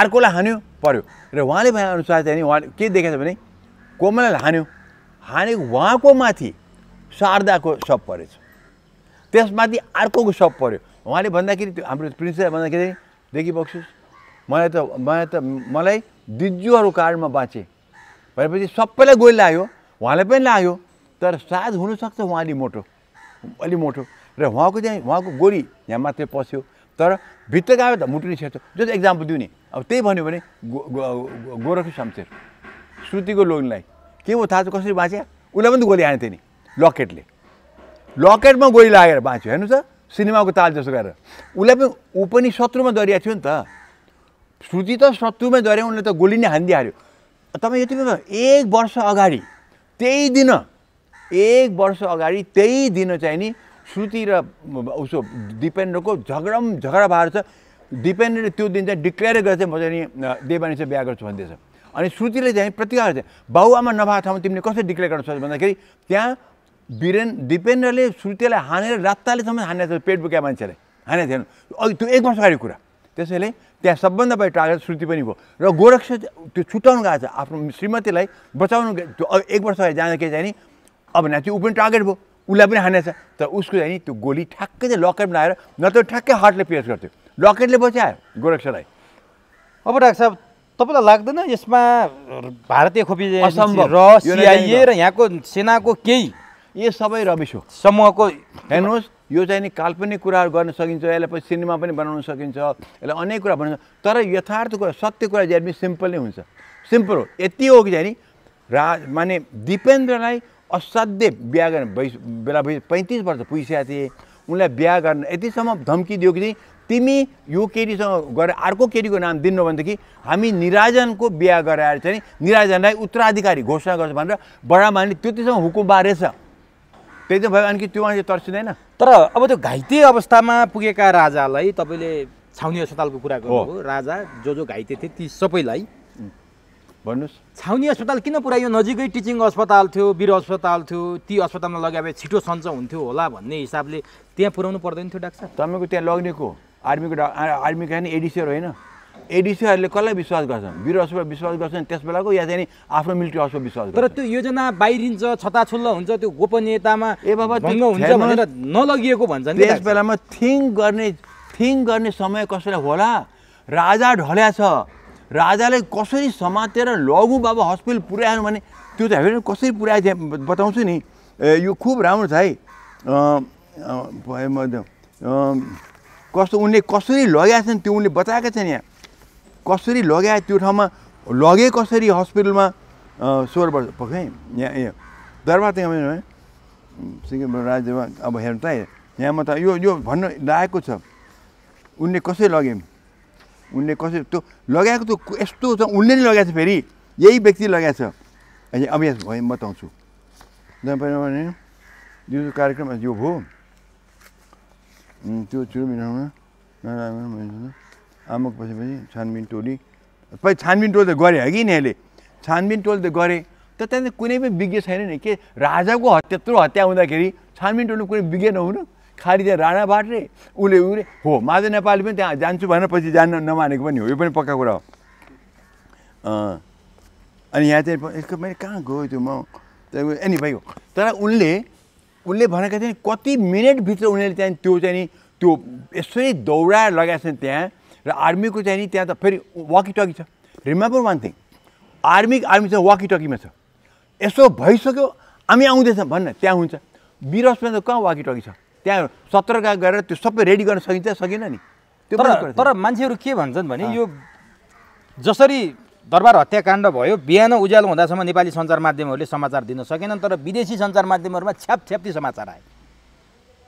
अर्कोलाई हान्यो पर्यो र उहाँले भनेअनुसार चाहिँ उहाँले के देखेछ भने कोमललाई हान्यो हानेको उहाँको माथि शारदाको सप परेछ त्यसमाथि अर्कोको सप पऱ्यो उहाँले भन्दाखेरि त्यो हाम्रो प्रिन्सिपल भन्दाखेरि देखिबस्छु मलाई त मलाई त मलाई दिजुहरू कारणमा बाँचेँ भनेपछि सबैलाई गोली लाग्यो उहाँलाई पनि लाग्यो तर सायद हुनसक्छ उहाँ अलि मोटो अलि मोटो र उहाँको चाहिँ उहाँको गोली यहाँ मात्रै पस्यो तर भित्र गयो त मुटुनी छेर्छ जो एक्जाम्पल दिउँ नि अब त्यही भन्यो भने गो गोरखी शमशेर श्रुतिको लोनलाई के हो थाहा छ कसरी बाँच्यो उसलाई पनि गोली हाने थिएँ नि लकेटले लकेटमा गोली लागेर बाँच्यो हेर्नु त सिनेमाको ताल जस्तो गरेर उसलाई पनि ऊ पनि शत्रुमा दरिया थियो नि त श्रुति त शत्रुमै डऱ्यो उसले त गोली नै हानिदिई हाल्यो तपाईँ यति एक वर्ष अगाडि त्यही दिन एक वर्ष अगाडि त्यही दिन चाहिँ नि श्रुति र उसो दिपेन्द्रको झगडम झगडा भएर छ दिपेन्द्रले त्यो दिन चाहिँ डिक्लेयर गरेर चाहिँ म चाहिँ देवानी चाहिँ बिहा गर्छु भन्दैछ अनि श्रुतिले चाहिँ प्रतिकार चाहिँ बाउआमा नभएको ठाउँमा तिमीले कसरी डिक्लेयर गर्नु सक्छ भन्दाखेरि त्यहाँ बिरेन दिपेन्द्रले श्रुतिलाई हानेर रातालेसम्म हानेको थियो पेट बोकेको मान्छेलाई हानेको थिएन त्यो एक वर्ष अगाडि कुरा त्यसैले त्यहाँ सबभन्दा बढी टार्गेट श्रुति पनि भयो र गोरक्ष त्यो छुट्याउनु गएको छ आफ्नो श्रीमतीलाई बचाउनु त्यो एक वर्ष अगाडि जाँदाखेरि चाहिँ नि अब न ऊ पनि टार्गेट भयो उसलाई पनि हानेछ तर उसको नि त्यो गोली ठ्याक्कै चाहिँ लकेटमा आएर नत्र ठ्याक्कै हार्टले पेस गर्थ्यो लकेटले बचायो गोरक्षलाई अब डाक्टर साहब तपाईँलाई लाग्दैन यसमा भारतीय खोपी र सिआइए र यहाँको सेनाको केही यो सबै रविश हो समूहको हेर्नुहोस् यो चाहिँ नि काल्पनिक कुराहरू गर्न सकिन्छ यसलाई पछि सिनेमा पनि बनाउन सकिन्छ यसलाई अनेक कुरा बनाउनु तर यथार्थ कुरा सत्य कुरा पनि सिम्पल नै हुन्छ सिम्पल हो यति हो कि चाहिँ नि रा माने दिपेन्द्रलाई असाध्य बिहा गर्ने भइस बेला भइ पैँतिस वर्ष पुगिसकेको थिए उनलाई बिहा गर्न यतिसम्म धम्की दियो कि चाहिँ तिमी यो केटीसँग गरेर अर्को केटीको नाम दिनु भनेदेखि हामी निराजनको बिहा गराएर चाहिँ निराजनलाई उत्तराधिकारी घोषणा गर्छ भनेर बडा मानले त्यतिसम्म हुकुम बारेछ त भयो अनि त्यो मान्छे तर्सिँदैन तर अब त्यो घाइते अवस्थामा पुगेका राजालाई तपाईँले छाउनी अस्पतालको कुरा गर्नु राजा जो जो घाइते थिए ती सबैलाई भन्नुहोस् छाउनी अस्पताल किन पुऱ्यायो नजिकै टिचिङ अस्पताल थियो वीर अस्पताल थियो ती अस्पतालमा लगाए छिटो सन्च हुन्थ्यो होला भन्ने हिसाबले त्यहाँ पुऱ्याउनु पर्दैन थियो डाक्टर तपाईँको त्यहाँ लग्नेको आर्मीको डा आर्मीको होइन एडिसीहरू होइन एडिसीहरूले कसलाई विश्वास गर्छन् वीर अस्पताल विश्वास गर्छन् त्यस बेलाको या चाहिँ आफ्नो मिलिट्री अस्पताल विश्वास तर त्यो योजना बाहिरिन्छ छताछुल्ल हुन्छ त्यो गोपनीयतामा ए बाबा हुन्छ भनेर नलगिएको भन्छ त्यस बेलामा थिङ्क गर्ने थिङ्क गर्ने समय कसैलाई होला राजा ढल्या छ राजाले कसरी समातेर लघु बाबा हस्पिटल पुर्याएन भने त्यो त हामीले कसरी पुर्याए थिएँ बताउँछु नि यो खुब राम्रो छ है भयो कस्तो उनले कसरी लगाएको छन् त्यो उनले बताएका छन् यहाँ कसरी लगाए त्यो ठाउँमा लगे कसरी हस्पिटलमा स्वर वर्ष पक्कै यहाँ ए दरबार त्यहाँ सिक्किम राज्यमा अब हेर्नु त यहाँ म त यो यो भन्नु लागेको छ उनले कसरी लग्यो उनले कसरी त्यो लगाएको त्यो यस्तो छ उनले नै लगाएको छ फेरि यही व्यक्ति लगाएको छ अनि अब यस भए बताउँछु भने जुन कार्यक्रम यो हो त्यो चुरु मिलाउन आमाको आमुक पछि पछि छानबिन टोली पछि छानबिन टोल त गरे है कि यिनीहरूले छानबिन टोल त गरे त त्यहाँदेखि कुनै पनि विज्ञ छैन नि के राजाको हत्या त्यत्रो हत्या हुँदाखेरि छानबिन टोलमा कुनै विज्ञ नहुनु खाली त्यहाँ राणा रे उसले उले हो माधव नेपाली पनि त्यहाँ जान्छु भनेर पछि जान नमानेको पनि हो यो पनि पक्का कुरा हो अनि यहाँ चाहिँ यसको मैले कहाँ गयो त्यो म एनी भाइ हो तर उनले उनले भनेको चाहिँ कति मिनटभित्र उनीहरूले चाहिँ त्यो चाहिँ नि त्यो यसरी दौडाएर लगाएको छ त्यहाँ र आर्मीको चाहिँ नि त्यहाँ त फेरि वाकी छ remember one thing army army चाहिँ वाकी छ यसो भइसक्यो हामी आउँदैछौँ भन्न त्यहाँ हुन्छ बिरसमा त कहाँ वाकी छ त्यहाँ कहाँ गरेर त्यो सबै रेडी गर्न सकिन्छ सकेन नि त्यो तर तर मान्छेहरू के भन्छन् भने यो जसरी दरबार हत्याकाण्ड भयो बिहान उज्यालो हुँदासम्म नेपाली सञ्चार माध्यमहरूले समाचार दिन सकेनन् तर विदेशी सञ्चार माध्यमहरूमा छ्याप छ्याप्ती समाचार आए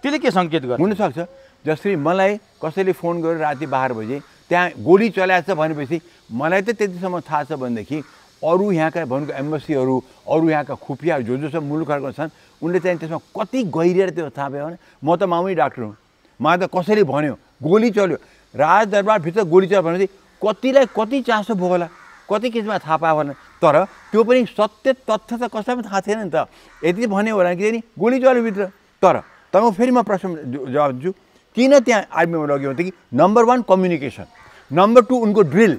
त्यसले के सङ्केत गर्नु हुनसक्छ जसरी मलाई कसैले फोन गरेर राति बाह्र बजे त्यहाँ गोली चलाएछ भनेपछि मलाई त त्यतिसम्म थाहा छ भनेदेखि अरू यहाँका भनेको एम्बसीहरू अरू यहाँका खुफियाहरू जो जो सब मुलुकहरूको छन् उनले चाहिँ त्यसमा कति गहिरिएर त्यो थाहा पायो भने म त मामै डाक्टर हुँ मलाई त कसैले भन्यो गोली चल्यो राजदरबारभित्र गोली चल्यो भनेपछि कतिलाई कति चासो भयो होला कति किसिममा थाहा पायो होला तर त्यो पनि सत्य तथ्य त कसैलाई पनि थाहा थिएन नि त यति भन्यो होला नि गोली चल्यो भित्र तर तपाईँ फेरि म प्रश्न जवाब दिन्छु किन त्यहाँ आर्मीमा लग्यो भने number one communication number two उनको ड्रिल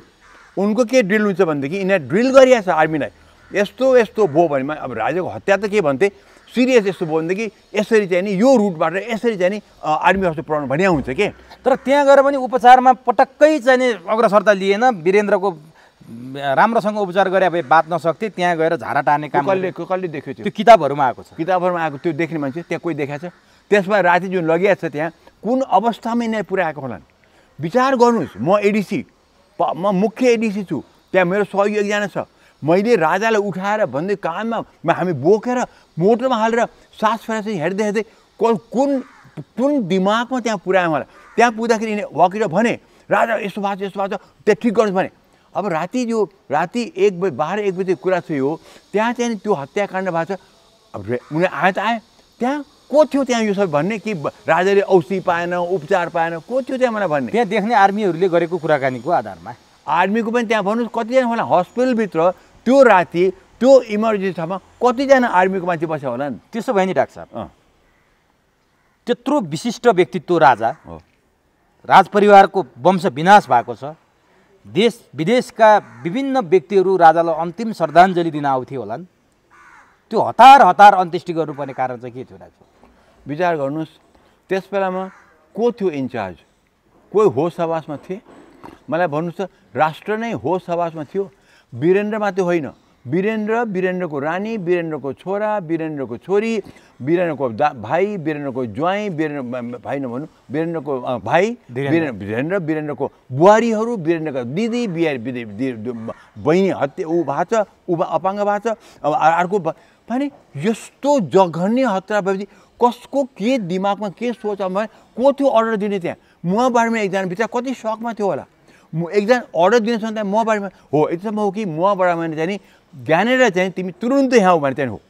उनको के ड्रिल हुन्छ भनेदेखि यिनीहरू ड्रिल गरिहाल्छ आर्मीलाई यस्तो यस्तो भयो भने अब राजाको हत्या त के भन्थे सिरियस यस्तो भयो भनेदेखि यसरी चाहिँ नि यो रुटबाट यसरी चाहिँ नि आर्मी हस्पिटल पढाउनु भनिया हुन्छ के तर त्यहाँ गएर पनि उपचारमा पटक्कै चाहिँ नि अग्रसरता लिएन वीरेन्द्रको राम्रोसँग उपचार गरे भए बाँच्न सक्थे त्यहाँ गएर झारा टार्ने काम कसले कसले देख्यो त्यो किताबहरूमा आएको छ किताबहरूमा आएको त्यो देख्ने मान्छे त्यहाँ कोही देखाएको छ त्यसमा राति जुन लगिएको छ त्यहाँ कुन अवस्थामा यिनीहरू पुऱ्याएको होलान् विचार गर्नुहोस् म एडिसी म मुख्य एडिसी छु त्यहाँ मेरो सहयोग एकजना छ मैले राजालाई उठाएर भन्दै कानमा हामी बोकेर मोटरमा हालेर सास चाहिँ हेर्दै हेर्दै कुन कुन दिमागमा त्यहाँ पुऱ्यायो मलाई त्यहाँ पुग्दाखेरि वकिल भने राजा यस्तो भएको छ यस्तो भएको छ त्यहाँ ठिक गर्नुहोस् भने अब राति जो राति एक बजी बाह्र एक बजे कुरा थियो त्यहाँ चाहिँ त्यो हत्याकाण्ड भएको छ अब उनी आए त आए त्यहाँ को थियो त्यहाँ यो सबै भन्ने कि राजाले औषधि पाएन उपचार पाएन को थियो त्यहाँ मलाई भन्ने त्यहाँ देख्ने आर्मीहरूले गरेको कुराकानीको आधारमा आर्मीको पनि त्यहाँ भन्नुहोस् कतिजना होला हस्पिटलभित्र त्यो राति त्यो इमर्जेन्सी ठाउँमा कतिजना आर्मीको मान्छे बस्यो होला नि त्यसो भए नि डाक्टर त्यत्रो विशिष्ट व्यक्तित्व राजा हो राजपरिवारको वंश विनाश भएको छ देश विदेशका विभिन्न व्यक्तिहरू राजालाई अन्तिम श्रद्धाञ्जली दिन आउँथे होलान् त्यो हतार हतार अन्त्येष्टि गर्नुपर्ने कारण चाहिँ के थियो राजा विचार गर्नुहोस् त्यस बेलामा को थियो इन्चार्ज कोही होस आवासमा थिए मलाई भन्नुहोस् त राष्ट्र नै होस आवासमा थियो वीरेन्द्र मात्रै होइन वीरेन्द्र वीरेन्द्रको रानी वीरेन्द्रको छोरा वीरेन्द्रको छोरी वीरेन्द्रको दा भाइ वीरेन्द्रको ज्वाइँ वीरेन्द्र भाइ नभनु वीरेन्द्रको भाइ वीरेन्द्र वीरेन्द्रको बुहारीहरू वीरेन्द्रको दिदी बिहारी बहिनी हत्या ऊ भएको छ ऊ अपाङ्ग भएको छ अब अर्को भने यस्तो जघन्य हत्या भएपछि कसको के दिमागमा के सोचमा को थियो अर्डर दिने त्यहाँ म बारेमा एकजना बिचरा कति सकमा थियो होला म एकजना अर्डर दिनेछ भने त्यहाँ म बारेमा हो यतिसम्म हो कि म बारेमा चाहिँ ज्ञानेर चाहिँ तिमी तुरुन्तै यहाँ हो भने चाहिँ हो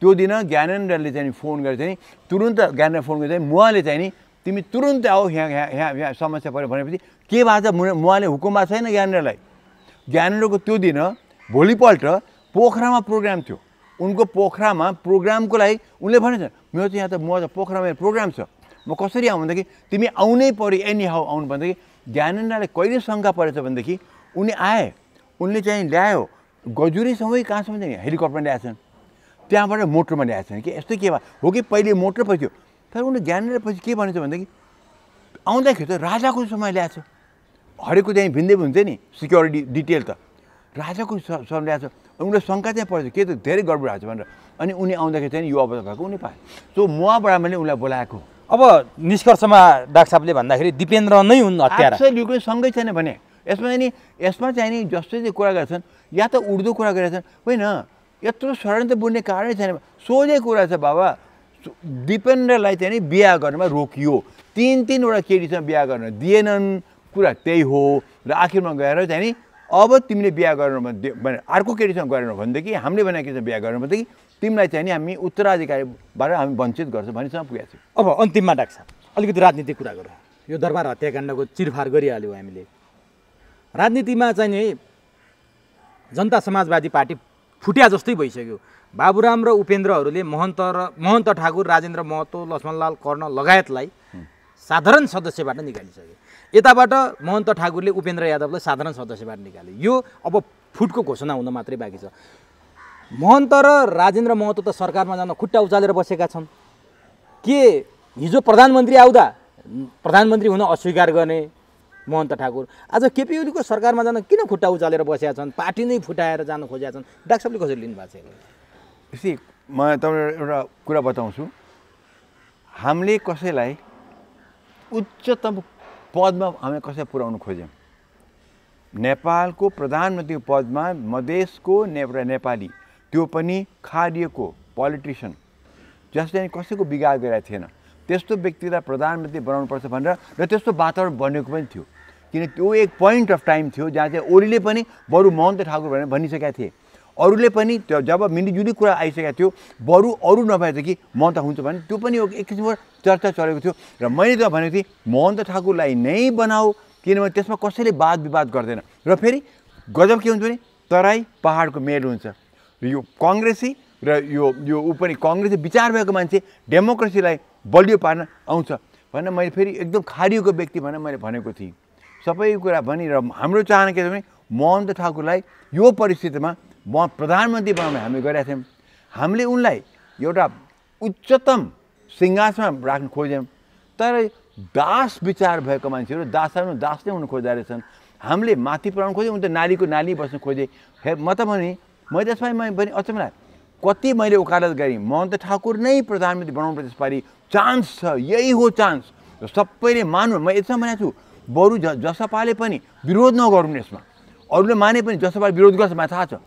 त्यो दिन ज्ञानेन्द्रले चाहिँ फोन गरेर चाहिँ तुरुन्त ज्ञानेन्द्र फोन गरेर चाहिँ उहाँले चाहिँ नि तिमी तुरुन्तै आऊ यहाँ यहाँ यहाँ समस्या पऱ्यो भनेपछि के भएको छ उहाँले हुकुम भएको छैन ज्ञानेन्द्रलाई ज्ञानेन्द्रको त्यो दिन भोलिपल्ट पोखरामा प्रोग्राम थियो उनको पोखरामा प्रोग्रामको लागि उनले भनेछन् मेरो त यहाँ त म त पोखरामा प्रोग्राम छ म कसरी आउँ भनेदेखि तिमी आउनै पऱ्यो एनी हाउ आउनु भन्दाखेरि ज्ञानेन्द्रले कहिले शङ्का परेछ भनेदेखि उनी आए उनले चाहिँ ल्यायो गजुरीसँगै कहाँसम्म चाहिँ हेलिकप्टरमा ल्याएछन् त्यहाँबाट मोटरमा ल्याएछन् कि यस्तै के भयो हो कि पहिले मोटर पछि तर उनले ज्ञानेन्द्र पछि के भनेछ भनेदेखि आउँदाखेरि त राजाको समय ल्याएछ हरेको चाहिँ भिन्दै हुन्थ्यो नि सिक्योरिटी डिटेल त राजाको समय ल्याएछ उनलाई शङ्का त्यहाँ पर्छ के त धेरै गडबड छ भनेर अनि उनी आउँदाखेरि चाहिँ यो अवस्था भएको उनी पाए सो मुवा मैले उनलाई बोलाएको अब निष्कर्षमा डाक्टर साहबले भन्दाखेरि दिपेन्द्र नै हुन् हत्या सँगै छैन भने यसमा चाहिँ नि यसमा चाहिँ नि जस्तो चाहिँ कुरा गर्छन् या त उर्दू कुरा गरेछन् होइन यत्रो षड्यन्त्र बुझ्ने कारणै छैन सोझै कुरा छ बाबा दिपेन्द्रलाई चाहिँ नि बिहा गर्नमा रोकियो तिन तिनवटा केटीसँग बिहा गर्न दिएनन् कुरा त्यही हो र आखिरमा गएर चाहिँ नि अब तिमीले बिहा गरेर भने अर्को केटीसँग गरेन भनेदेखि हामीले भनेको केटीसँग बिहा गरेन भनेदेखि तिमीलाई चाहिँ नि हामी उत्तराधिकारीबाट हामी वञ्चित गर्छौँ भनेसम्म पुगेको छौँ अब अन्तिममा डाक्छ अलिकति राजनीतिक कुरा गरौँ यो दरबार हत्याकाण्डको चिरफार गरिहाल्यौँ हामीले राजनीतिमा चाहिँ नि जनता समाजवादी पार्टी फुट्या जस्तै भइसक्यो बाबुराम र उपेन्द्रहरूले महन्त र महन्त ठाकुर राजेन्द्र महतो लक्ष्मणलाल कर्ण लगायतलाई साधारण सदस्यबाट निकालिसक्यो यताबाट महन्त ठाकुरले उपेन्द्र यादवलाई साधारण सदस्यबाट निकाले यो अब फुटको घोषणा हुन मात्रै बाँकी छ महन्त र राजेन्द्र महतो त सरकारमा जान खुट्टा उचालेर बसेका छन् के हिजो प्रधानमन्त्री आउँदा प्रधानमन्त्री हुन अस्वीकार गर्ने महन्त ठाकुर आज केपी ओलीको सरकारमा जान किन खुट्टा उचालेर बसेका छन् पार्टी नै फुटाएर जान खोजेका छन् डाक्टर साहबले कसरी लिनुभएको छ यसरी म तपाईँलाई एउटा कुरा बताउँछु हामीले कसैलाई उच्चतम पदमा हामी कसरी पुर्याउनु खोज्यौँ नेपालको प्रधानमन्त्री पदमा मधेसको नेपाली त्यो पनि खारिएको पोलिटिसियन जसले कसैको बिगार गरेका थिएन त्यस्तो व्यक्तिलाई प्रधानमन्त्री पर्छ भनेर र त्यस्तो वातावरण बनेको पनि थियो किन त्यो एक पोइन्ट अफ टाइम थियो जहाँ चाहिँ ओलीले पनि बरु महन्त ठाकुर भनेर भनिसकेका थिए अरूले पनि त्यो जब मिलिजुली कुरा आइसकेको थियो बरु अरू नभएदेखि त हुन्छ भने त्यो पनि एक किसिमको चर्चा चलेको थियो र मैले त भनेको थिएँ महन्त ठाकुरलाई नै बनाऊ किनभने त्यसमा कसैले वाद विवाद गर्दैन र फेरि गजब के हुन्छ भने तराई पहाडको मेल हुन्छ यो कङ्ग्रेसी र यो यो ऊ पनि कङ्ग्रेसी विचार भएको मान्छे डेमोक्रेसीलाई बलियो पार्न आउँछ भनेर मैले फेरि एकदम खारिएको व्यक्ति भनेर मैले भनेको थिएँ सबै कुरा भनी र हाम्रो चाहना के छ भने महन्त ठाकुरलाई यो परिस्थितिमा म प्रधानमन्त्री बनाउने हामी गरेका थियौँ हामीले उनलाई एउटा उच्चतम सिङ्गासमा राख्न खोज्यौँ तर दास विचार भएको मान्छेहरू दास दास नै हुनु खोज्दा रहेछन् हामीले माथि पुऱ्याउनु खोज्यौँ उन त नालीको नाली बस्नु खोजेँ हे म त भने मैले त्यसमा मैले अचम्म कति मैले उकालत गरेँ मोहन त ठाकुर नै प्रधानमन्त्री बनाउनु यसपालि चान्स छ यही हो चान्स सबैले मान्नु म यसमा भनेको छु बरु ज जसपाले पनि विरोध नगरौँ यसमा अरूले माने पनि जसपाले विरोध गर्छ मलाई थाहा छ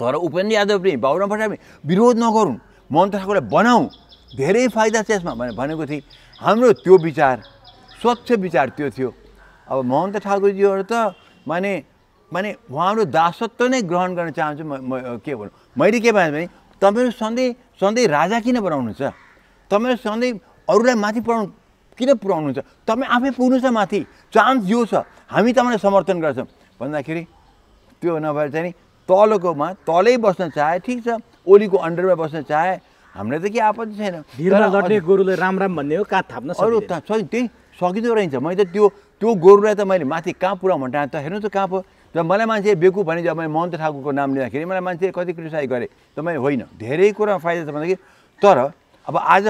तर उपेन्द्र यादव पनि बाबुराम पनि विरोध नगरौँ मोहन ठाकुरलाई बनाऊ धेरै फाइदा छ यसमा भनेको थिएँ हाम्रो त्यो विचार स्वच्छ विचार त्यो थियो अब मोहन ठाकुरजीहरू त माने माने उहाँहरू दासत्व नै ग्रहण गर्न चाहन्छु म के भनौँ मैले के भने तपाईँहरू सधैँ सधैँ राजा किन बनाउनुहुन्छ तपाईँहरू सधैँ अरूलाई माथि पुऱ्याउनु किन पुऱ्याउनुहुन्छ तपाईँ आफै पुग्नु छ माथि चान्स यो छ हामी तपाईँलाई समर्थन गर्छौँ भन्दाखेरि त्यो नभएर चाहिँ तलकोमा तलै बस्न चाहे ठिक छ ओलीको अन्डरमा बस्न चाहे हामीलाई त के आपत्ति छैन गोरुलाई राम राम भन्ने हो कहाँ थाप्न अरू त्यही सकिँदो रहन्छ मैले त त्यो त्यो गोरुलाई त मैले माथि कहाँ पुरा भन्टाएँ त हेर्नु त कहाँ पो र मलाई मान्छे बेकु भने जब मैले महन्त ठाकुरको नाम लिँदाखेरि मलाई मान्छे कति क्रिटिसाइज गरेँ त मैले होइन धेरै कुरामा फाइदा छ भन्दाखेरि तर अब आज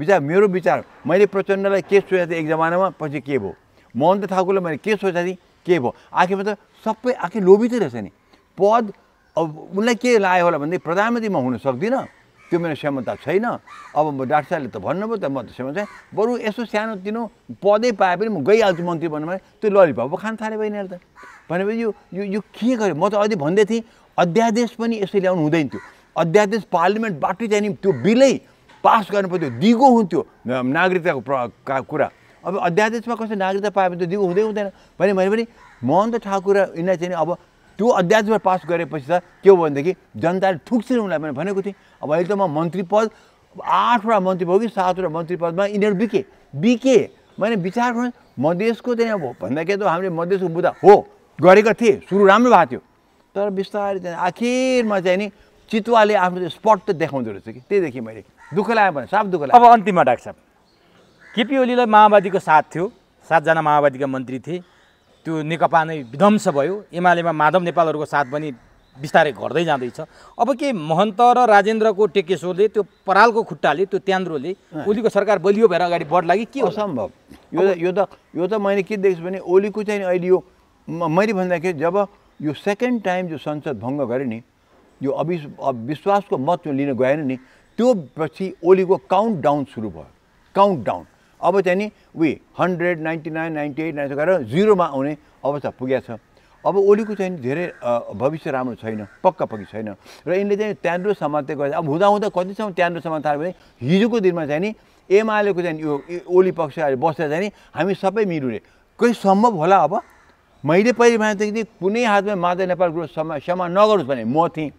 विचार मेरो विचार मैले प्रचण्डलाई के सोचेको थिएँ एक जमानामा पछि के भयो महन्त ठाकुरलाई मैले के सोचेको थिएँ के भयो आखिरमा त सबै आखिर लोभी चाहिँ रहेछ नि पद अब उनलाई के लाग्यो होला भनेदेखि प्रधानमन्त्री म हुन सक्दिनँ त्यो मेरो क्षमता छैन अब म डाक्टर साहबले त भन्नुभयो त म त क्षमता छैन बरु यसो सानो तिनो पदै पाए पनि म गइहाल्छु मन्त्री भन्नु भने त्यो ललिपा खान थाल्यो बहिनीहरू त भनेपछि यो यो यो के गर्यो म त अघि भन्दै थिएँ अध्यादेश पनि यसरी ल्याउनु हुँदैन थियो अध्यादेश पार्लिमेन्टबाटै त्यहाँदेखि त्यो बिलै पास गर्नु पर्थ्यो दिगो हुन्थ्यो नागरिकताको प्र कुरा अब अध्यादेशमा कसै नागरिकता पायो भने त दिगो हुँदै हुँदैन भने पनि महन्त ठाकुर यिनलाई चाहिँ अब त्यो अध्यादेशमा पास गरेपछि त के हो भनेदेखि जनताले ठुक्छन् उनलाई मैले भनेको थिएँ अब अहिले त म मन्त्री पद आठवटा मन्त्री भयो कि सातवटा मन्त्री पदमा यिनीहरू बिके बिके मैले विचार गरेँ मधेसको चाहिँ अब भन्दाखेरि त हामीले मधेसको मुद्दा हो गरेका थिएँ सुरु राम्रो भएको थियो तर बिस्तारै चाहिँ आखिरमा चाहिँ नि चितुवाले आफ्नो स्पट त देखाउँदो रहेछ कि त्यही देखेँ मैले दुःख लाग्यो भने साफ दुःख लाग्यो अब अन्तिममा डाक्टर साहब केपी ओलीलाई माओवादीको साथ थियो सातजना माओवादीका मन्त्री थिए त्यो नेकपा नै विध्वंस भयो एमालेमा माधव नेपालहरूको साथ पनि बिस्तारै घट्दै जाँदैछ अब के महन्त र राजेन्द्रको टेकेश्वरले त्यो परालको खुट्टाले त्यो त्यान्द्रोले ओलीको सरकार बलियो भएर अगाडि बढ लागि के हो सम्भव यो त यो त यो त मैले के देख्छु भने ओलीको चाहिँ अहिले यो मैले भन्दाखेरि जब यो सेकेन्ड टाइम जो संसद भङ्ग गऱ्यो नि यो अवि विश्वासको मत लिन गएन नि त्यो पछि ओलीको काउन्ट डाउन सुरु भयो काउन्ट डाउन अब चाहिँ नि उयो hundred ninety nine ninety eight ninety गरेर जिरोमा आउने अवस्था पुगेको छ अब ओलीको चाहिँ धेरै भविष्य राम्रो छैन पक्का पक्की छैन र यिनले चाहिँ त्यहाँनिर समात्दै गर्छ अब हुँदाहुँदा कतिसम्म त्यान्द्रो समात्यो भने हिजोको दिनमा चाहिँ नि एमालेको चाहिँ यो ओली पक्ष बस्दा चाहिँ हामी सबै मिरुले कोही सम्भव होला अब मैले पहिले भनेदेखि कुनै हातमा माधव नेपाल ग्रुप समा क्षमा नगरोस् भने म थिएँ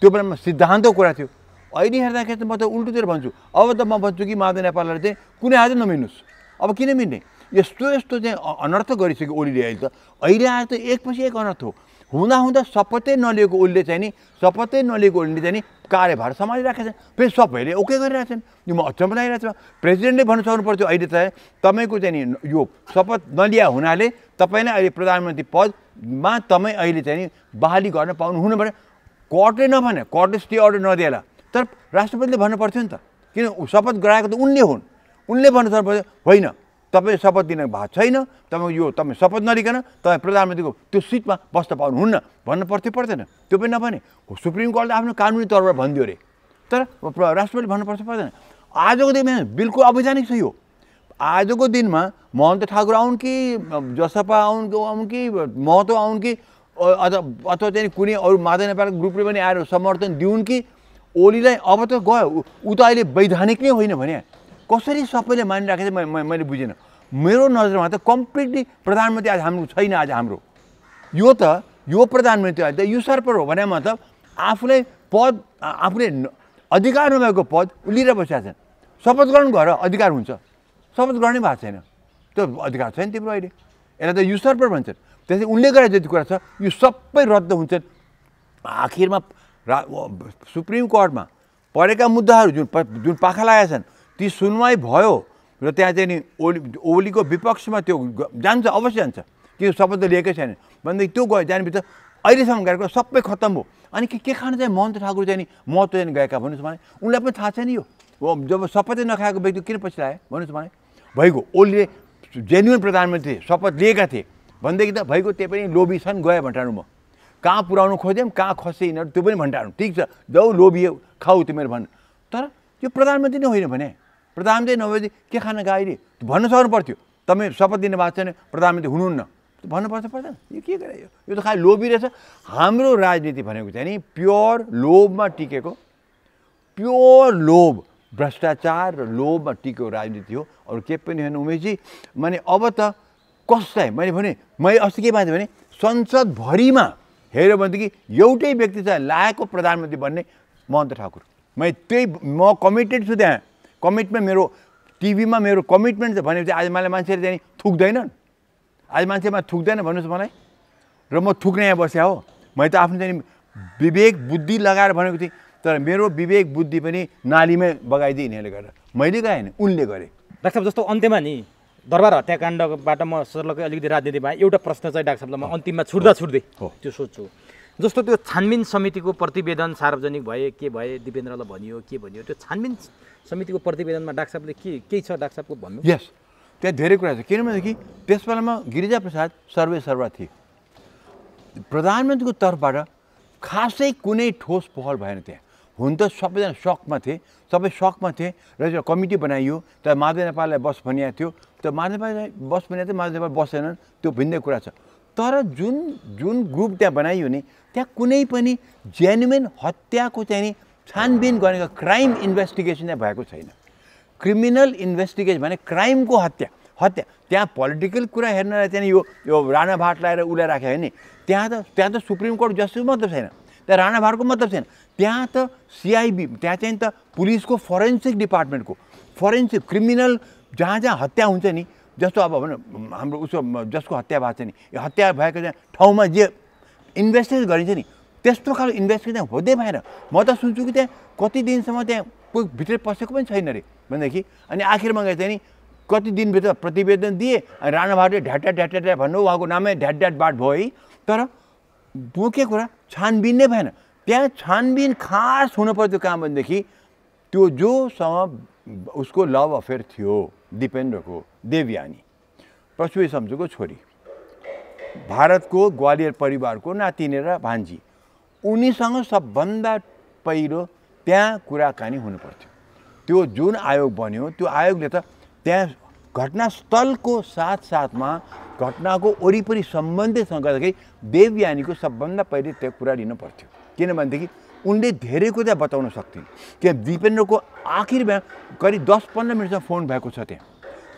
त्यो बेलामा सिद्धान्तको कुरा थियो अहिले हेर्दाखेरि त म त उल्टोतिर भन्छु अब त म भन्छु कि माधव नेपाललाई चाहिँ कुनै आज नमिन्नुहोस् अब किन मिल्ने यस्तो यस्तो चाहिँ अनर्थ गरिसक्यो ओलीले अहिले त अहिले आएर त एकपछि एक अनर्थ हो हुँदा हुँदा शपथै नलिएको ओलीले चाहिँ नि शपथै नलिएको ओलीले चाहिँ नि कार्यभार सम्हालिरहेका छन् फेरि सबैले ओके गरिरहेछन् यो म अचम्म लागिरहेको छ प्रेसिडेन्टले भन्नु सक्नु पर्थ्यो अहिले त तपाईँको चाहिँ नि यो शपथ नलिया हुनाले नै अहिले प्रधानमन्त्री पदमा तपाईँ अहिले चाहिँ नि बहाली गर्न पाउनु हुनु भने कोर्टले नभने कोर्टले स्टे अर्डर नदिएला तर राष्ट्रपतिले भन्नु पर्थ्यो नि त किन शपथ गराएको त उनले हुन् उनले भन्नु पर्थ्यो होइन तपाईँ शपथ दिनु भएको छैन तपाईँ यो तपाईँ शपथ नरिकन तपाईँ प्रधानमन्त्रीको त्यो सिटमा बस्न पाउनुहुन्न भन्नु पर्थ्यो पर्दैन त्यो पनि नभने सुप्रिम कोर्टले आफ्नो कानुनी तौरबाट भनिदियो अरे तर राष्ट्रपतिले भन्नुपर्छ पर्दैन आजको दिनमा बिल्कुल अवैधानिक छ यो आजको दिनमा महन्त ठाकुर आउन् कि जसपा आउन् आउन् कि महतो आउन् कि अथवा अथवा चाहिँ कुनै अरू माधव नेपालको ग्रुपले पनि आएर समर्थन दिउन् कि ओलीलाई अब त गयो ऊ त अहिले वैधानिक नै होइन भने कसरी सबैले मानिराखेको थिएँ मैले बुझिनँ मेरो नजरमा त कम्प्लिटली प्रधानमन्त्री आज हाम्रो छैन आज हाम्रो यो त यो प्रधानमन्त्री अहिले त सर्पर हो भने मतलब आफूलाई पद आफूले अधिकार नभएको पद लिएर बसेका छन् शपथ ग्रहण गरेर अधिकार हुन्छ शपथ ग्रहणै भएको छैन त्यो अधिकार छैन तिम्रो अहिले यसलाई त युसर्पर भन्छन् त्यसै उनले गरे जति कुरा छ यो सबै रद्द हुन्छन् आखिरमा रा सुप्रिम कोर्टमा परेका मुद्दाहरू जुन जुन पाखा लागेका छन् ती सुनवाई भयो र त्यहाँ चाहिँ नि ओली ओलीको विपक्षमा त्यो जान्छ अवश्य जान्छ कि शपथ लिएकै छैन भनेदेखि त्यो गयो जानेबित्त अहिलेसम्म गएको सबै खत्तम हो अनि के के खान चाहिँ महन्त ठाकुर चाहिँ नि महत्त्व चाहिँ गएका भन्नुहोस् मलाई उनलाई पनि थाहा छैन यो जब शपथै नखाएको व्यक्ति किन पछि लाग्यो भन्नुहोस् मलाई भइगयो ओलीले जेन्युन प्रधानमन्त्री शपथ लिएका थिए भनेदेखि त भइगयो त्यही पनि लोभी छन् गएँ भन्टानु म कहाँ पुऱ्याउनु खोज्यौँ कहाँ खसे यिनीहरू त्यो पनि भन्टारौँ ठिक छ जाऊ लोभियो खाऊ तिमीहरू भन्नु तर यो प्रधानमन्त्री नै होइन भने प्रधानमन्त्री नभएपछि के खान गाइले भन्न सक्नु पर्थ्यो तपाईँ शपथ दिनुभएको छैन प्रधानमन्त्री हुनुहुन्न भन्नुपर्छ पर्दैन यो के गरे यो त खालि लोभी रहेछ हाम्रो राजनीति भनेको चाहिँ नि प्योर लोभमा टिकेको प्योर लोभ भ्रष्टाचार र लोभमा टिकेको राजनीति हो अरू के पनि होइन उमेशजी माने अब त कसलाई मैले भने मैले अस्ति के माथि भने संसदभरिमा हेऱ्यो भनेदेखि एउटै व्यक्ति छ लागेको प्रधानमन्त्री बन्ने महन्त ठाकुर मैले त्यही म कमिटेड छु त्यहाँ कमिटमेन्ट मेरो टिभीमा मेरो कमिटमेन्ट छ भनेपछि आज मलाई मान्छेले त्यहाँनिर थुक्दैनन् आज मान्छेमा थुक्दैन भन्नुहोस् मलाई र म थुक्ने यहाँ बसेँ हो मैले त आफ्नो चाहिँ विवेक बुद्धि लगाएर भनेको थिएँ तर मेरो विवेक बुद्धि पनि नालीमै बगाइदिए यिनीहरूले गरेर मैले गाएन उनले गरेँ डाक्टर जस्तो अन्त्यमा नि दरबार हत्याकाण्डबाट म सरलकै अलिकति राजनीतिमा एउटा प्रश्न चाहिँ डाक्टर साहबलाई म अन्तिममा छुट्दा छुट्दै त्यो सोध्छु जस्तो त्यो छानबिन समितिको प्रतिवेदन सार्वजनिक भए के भए दिपेन्द्रलाई भनियो के भनियो त्यो छानबिन समितिको प्रतिवेदनमा डाक्टर साहबले के केही छ डाक्टर साहबको भन्नु यस त्यहाँ धेरै कुरा छ किनभनेदेखि त्यस बेलामा गिरिजा प्रसाद सर्वे सर्वा थिए प्रधानमन्त्रीको तर्फबाट खासै कुनै ठोस पहल भएन त्यहाँ हुन त सबैजना सकमा थिए सबै सकमा थिए र कमिटी बनाइयो तर माधव नेपाललाई बस भनिएको थियो तर माधव नेपाललाई बस भनिएको थियो माधव नेपाल बसेनन् त्यो भिन्दै कुरा छ तर जुन जुन ग्रुप त्यहाँ बनाइयो नि त्यहाँ कुनै पनि जेन्युन हत्याको चाहिँ नि छानबिन गरेको क्राइम इन्भेस्टिगेसन त्यहाँ भएको छैन क्रिमिनल इन्भेस्टिगेसन भने क्राइमको हत्या हत्या त्यहाँ पोलिटिकल कुरा हेर्नलाई त्यहाँ यो यो राणा भाट लगाएर उसलाई राख्यो भने त्यहाँ त त्यहाँ त सुप्रिम कोर्ट जस्तो मतलब छैन त्यहाँ राणा भाटको मतलब छैन त्यहाँ त सिआइबी त्यहाँ चाहिँ त पुलिसको फरेन्सिक डिपार्टमेन्टको फरेन्सिक क्रिमिनल जहाँ जहाँ हत्या हुन्छ नि जस्तो अब भनौँ हाम्रो उसको जसको हत्या भएको छ नि हत्या भएको ठाउँमा जे इन्भेस्टिगेट गरिन्छ नि त्यस्तो खालको इन्भेस्टिगेसन हुँदै भएन म त सुन्छु कि त्यहाँ कति दिनसम्म त्यहाँ कोही भित्र पसेको पनि छैन अरे भनेदेखि अनि आखिरमा गए चाहिँ नि कति दिनभित्र प्रतिवेदन दिए अनि राणा बहादुर ढ्याट ढ्याट भन्नु उहाँको नामै ढ्याट ढ्याट बाट भयो है तर बोके कुरा छानबिन नै भएन त्यहाँ छानबिन खास हुनुपर्थ्यो त्यो काम भनेदेखि त्यो जोसँग उसको लभ अफेयर थियो दिपेन्द्रको देवयानी पृथ्वी सम्झुको छोरी भारतको ग्वालियर परिवारको नातिनेर भान्जी उनीसँग सबभन्दा पहिलो त्यहाँ कुराकानी हुनुपर्थ्यो त्यो जुन आयोग बन्यो त्यो आयोगले त त्यहाँ घटनास्थलको साथसाथमा घटनाको वरिपरि सम्बन्धित गर्दाखेरि देवयानीको सबभन्दा पहिले त्यो कुरा लिनु पर्थ्यो किनभनेदेखि उनले धेरै कुरा बताउन सक्थिन् त्यहाँ दिपेन्द्रको आखिरमा करिब दस पन्ध्र मिनटसम्म फोन भएको छ त्यहाँ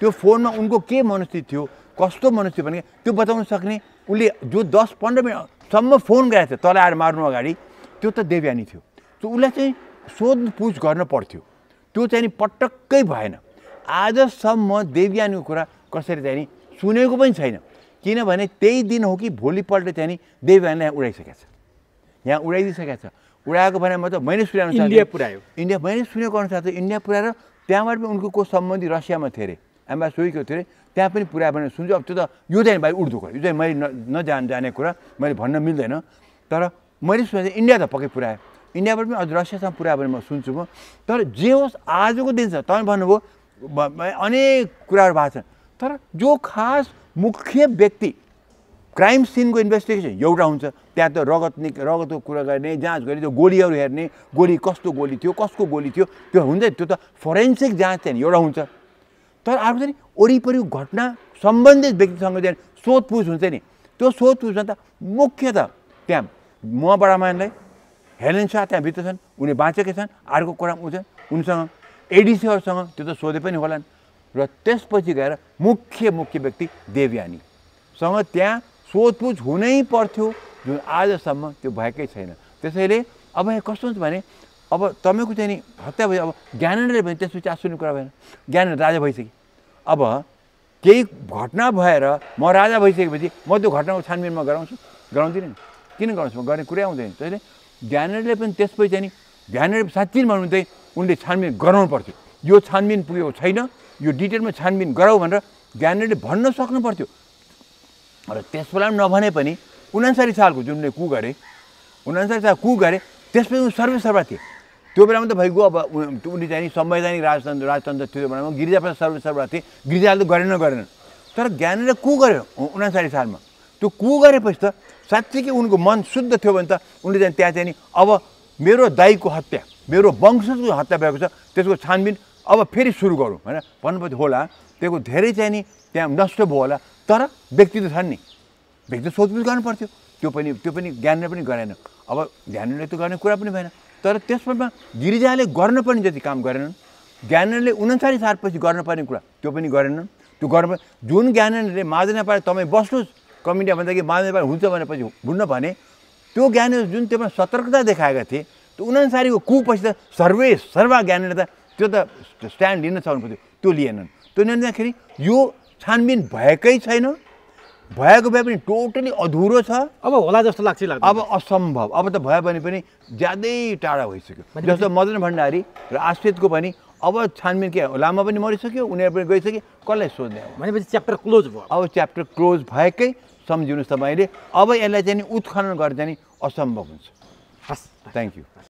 त्यो फोनमा उनको के मनस्थिति थियो कस्तो मनस्थिति भने त्यो बताउन सक्ने उसले जो दस पन्ध्र मिनटसम्म फोन गरेको थियो तल आएर मार्नु अगाडि त्यो त देवयानी थियो त्यो उसलाई चाहिँ सोधपुछ गर्न पर्थ्यो त्यो चाहिँ नि पटक्कै भएन आजसम्म देवयानीको कुरा कसरी चाहिँ सुनेको पनि छैन किनभने त्यही दिन हो कि भोलिपल्ट चाहिँ नि देवयानीलाई उडाइसकेको छ यहाँ उडाइदिइसकेको छ उडाएको भने त मैले सुने अनुसार इन्डिया पुऱ्यायो इन्डिया मैले सुनेको अनुसार त इन्डिया पुऱ्याएर त्यहाँबाट पनि उनको को सम्बन्धी रसियामा थियो अरे एम्बा सोहीको थियो अरे त्यहाँ पनि पुऱ्यायो भने सुन्छु अब त्यो त यो चाहिँ भाइ उर्दूको यो चाहिँ मैले नजान जाने कुरा मैले भन्न मिल्दैन तर मैले सुने इन्डिया त पक्कै पुऱ्यायो इन्डियाबाट पनि अझ रसियासँग पुऱ्यायो भने म सुन्छु म तर जे होस् आजको दिन छ तपाईँ भन्नुभयो अनेक कुराहरू भएको छ तर जो खास मुख्य व्यक्ति क्राइम सिनको इन्भेस्टिगेसन एउटा हुन्छ त्यहाँ त रगत नि रगतको कुरा गर्ने जाँच गर्ने त्यो गोलीहरू हेर्ने गोली कस्तो गोली थियो कसको गोली थियो त्यो हुन्छ त्यो त फोरेन्सिक जाँच चाहिँ एउटा हुन्छ तर अर्को चाहिँ वरिपरि घटना सम्बन्धित व्यक्तिसँग चाहिँ सोधपुछ हुन्छ नि त्यो सोधपुछमा त मुख्य त त्यहाँ म बडामानलाई हेलेन शाह त्यहाँभित्र छन् उनी बाँचेकै छन् अर्को कुरा ऊ छन् उनीसँग एडिसीहरूसँग त्यो त सोधे पनि होलान् र त्यसपछि गएर मुख्य मुख्य व्यक्ति देवयानीसँग त्यहाँ सोधपुछ हुनै पर्थ्यो जुन आजसम्म त्यो भएकै छैन त्यसैले अब यहाँ कस्तो हुन्छ भने अब तपाईँको चाहिँ नि हत्या भयो अब ज्ञानले भने त्यसपछि आश्चर्यको कुरा भएन ज्ञान राजा भइसके अब केही घटना भएर म राजा भइसकेपछि म त्यो घटनाको छानबिनमा गराउँछु गराउँदिनँ किन गराउँछु म गर्ने कुरै आउँदैन त्यसैले ज्ञानले पनि त्यसपछि चाहिँ नि ज्ञानेन्द्र साँच्ची भन्नु चाहिँ उनले छानबिन गराउनु पर्थ्यो यो छानबिन पुगेको छैन यो डिटेलमा छानबिन गराऊ भनेर ज्ञानले भन्न सक्नु पर्थ्यो र त्यस बेला पनि नभने पनि उनान्सरी सालको जुन कु गरे उनासरी साल कु गरे त्यसपछि उनी सर्वेसर्वा थिए त्यो बेलामा त भइगयो अब उनी चाहिँ संवैधानिक राजतन्त्र राजतन्त्र त्यो बेलामा गिरिजाप्रसाद सर्वेसर्वा थिए गिरिजाले त गरेन गरेन तर ज्ञानले कु गर्यो उनान्सरी सालमा त्यो कु गरेपछि त साँच्चीकै उनको मन शुद्ध थियो भने त उनले चाहिँ त्यहाँ चाहिँ नि अब मेरो दाईको हत्या मेरो वंशजको हत्या भएको छ त्यसको छानबिन अब फेरि सुरु गरौँ होइन भन्नुपर्थ्यो होला त्यसको धेरै चाहिँ नि त्यहाँ नष्ट भयो होला तर व्यक्ति त छन् नि व्यक्ति सोधपुछ गर्नु पर्थ्यो त्यो पनि त्यो पनि ज्ञानले पनि गरेन अब ध्यानले त गर्ने कुरा पनि भएन तर त्यसमा गिरिजाले गर्नुपर्ने जति काम गरेनन् ज्ञानले उन्चालिस सालपछि गर्नुपर्ने कुरा त्यो पनि गरेनन् त्यो गर्नु जुन ज्ञानले माझना पाएर तपाईँ बस्नुहोस् कमिटी भन्दाखेरि माझना पाएर हुन्छ भनेपछि भुन्न भने त्यो ज्ञान जुन त्योमा सतर्कता देखाएका थिए त्यो उनासारीको कुपछि त सर्वे सर्वा ज्ञानले त त्यो त स्ट्यान्ड लिन सक्नु पर्थ्यो त्यो लिएनन् त्यो लिँदाखेरि यो छानबिन भएकै छैन भएको भए पनि टोटली अधुरो छ अब होला जस्तो लाग्छ अब असम्भव अब त भयो भने पनि ज्यादै टाढा भइसक्यो जस्तो मदन भण्डारी र आश्रितको पनि अब छानबिन के लामा पनि मरिसक्यो उनीहरू पनि गइसक्यो कसलाई सोध्ने भनेपछि च्याप्टर क्लोज भयो अब च्याप्टर क्लोज भएकै सम्झिनुहोस् तपाईँले अब यसलाई चाहिँ उत्खनन गर्दा नि असम्भव हुन्छ हस् थ्याङ्क यू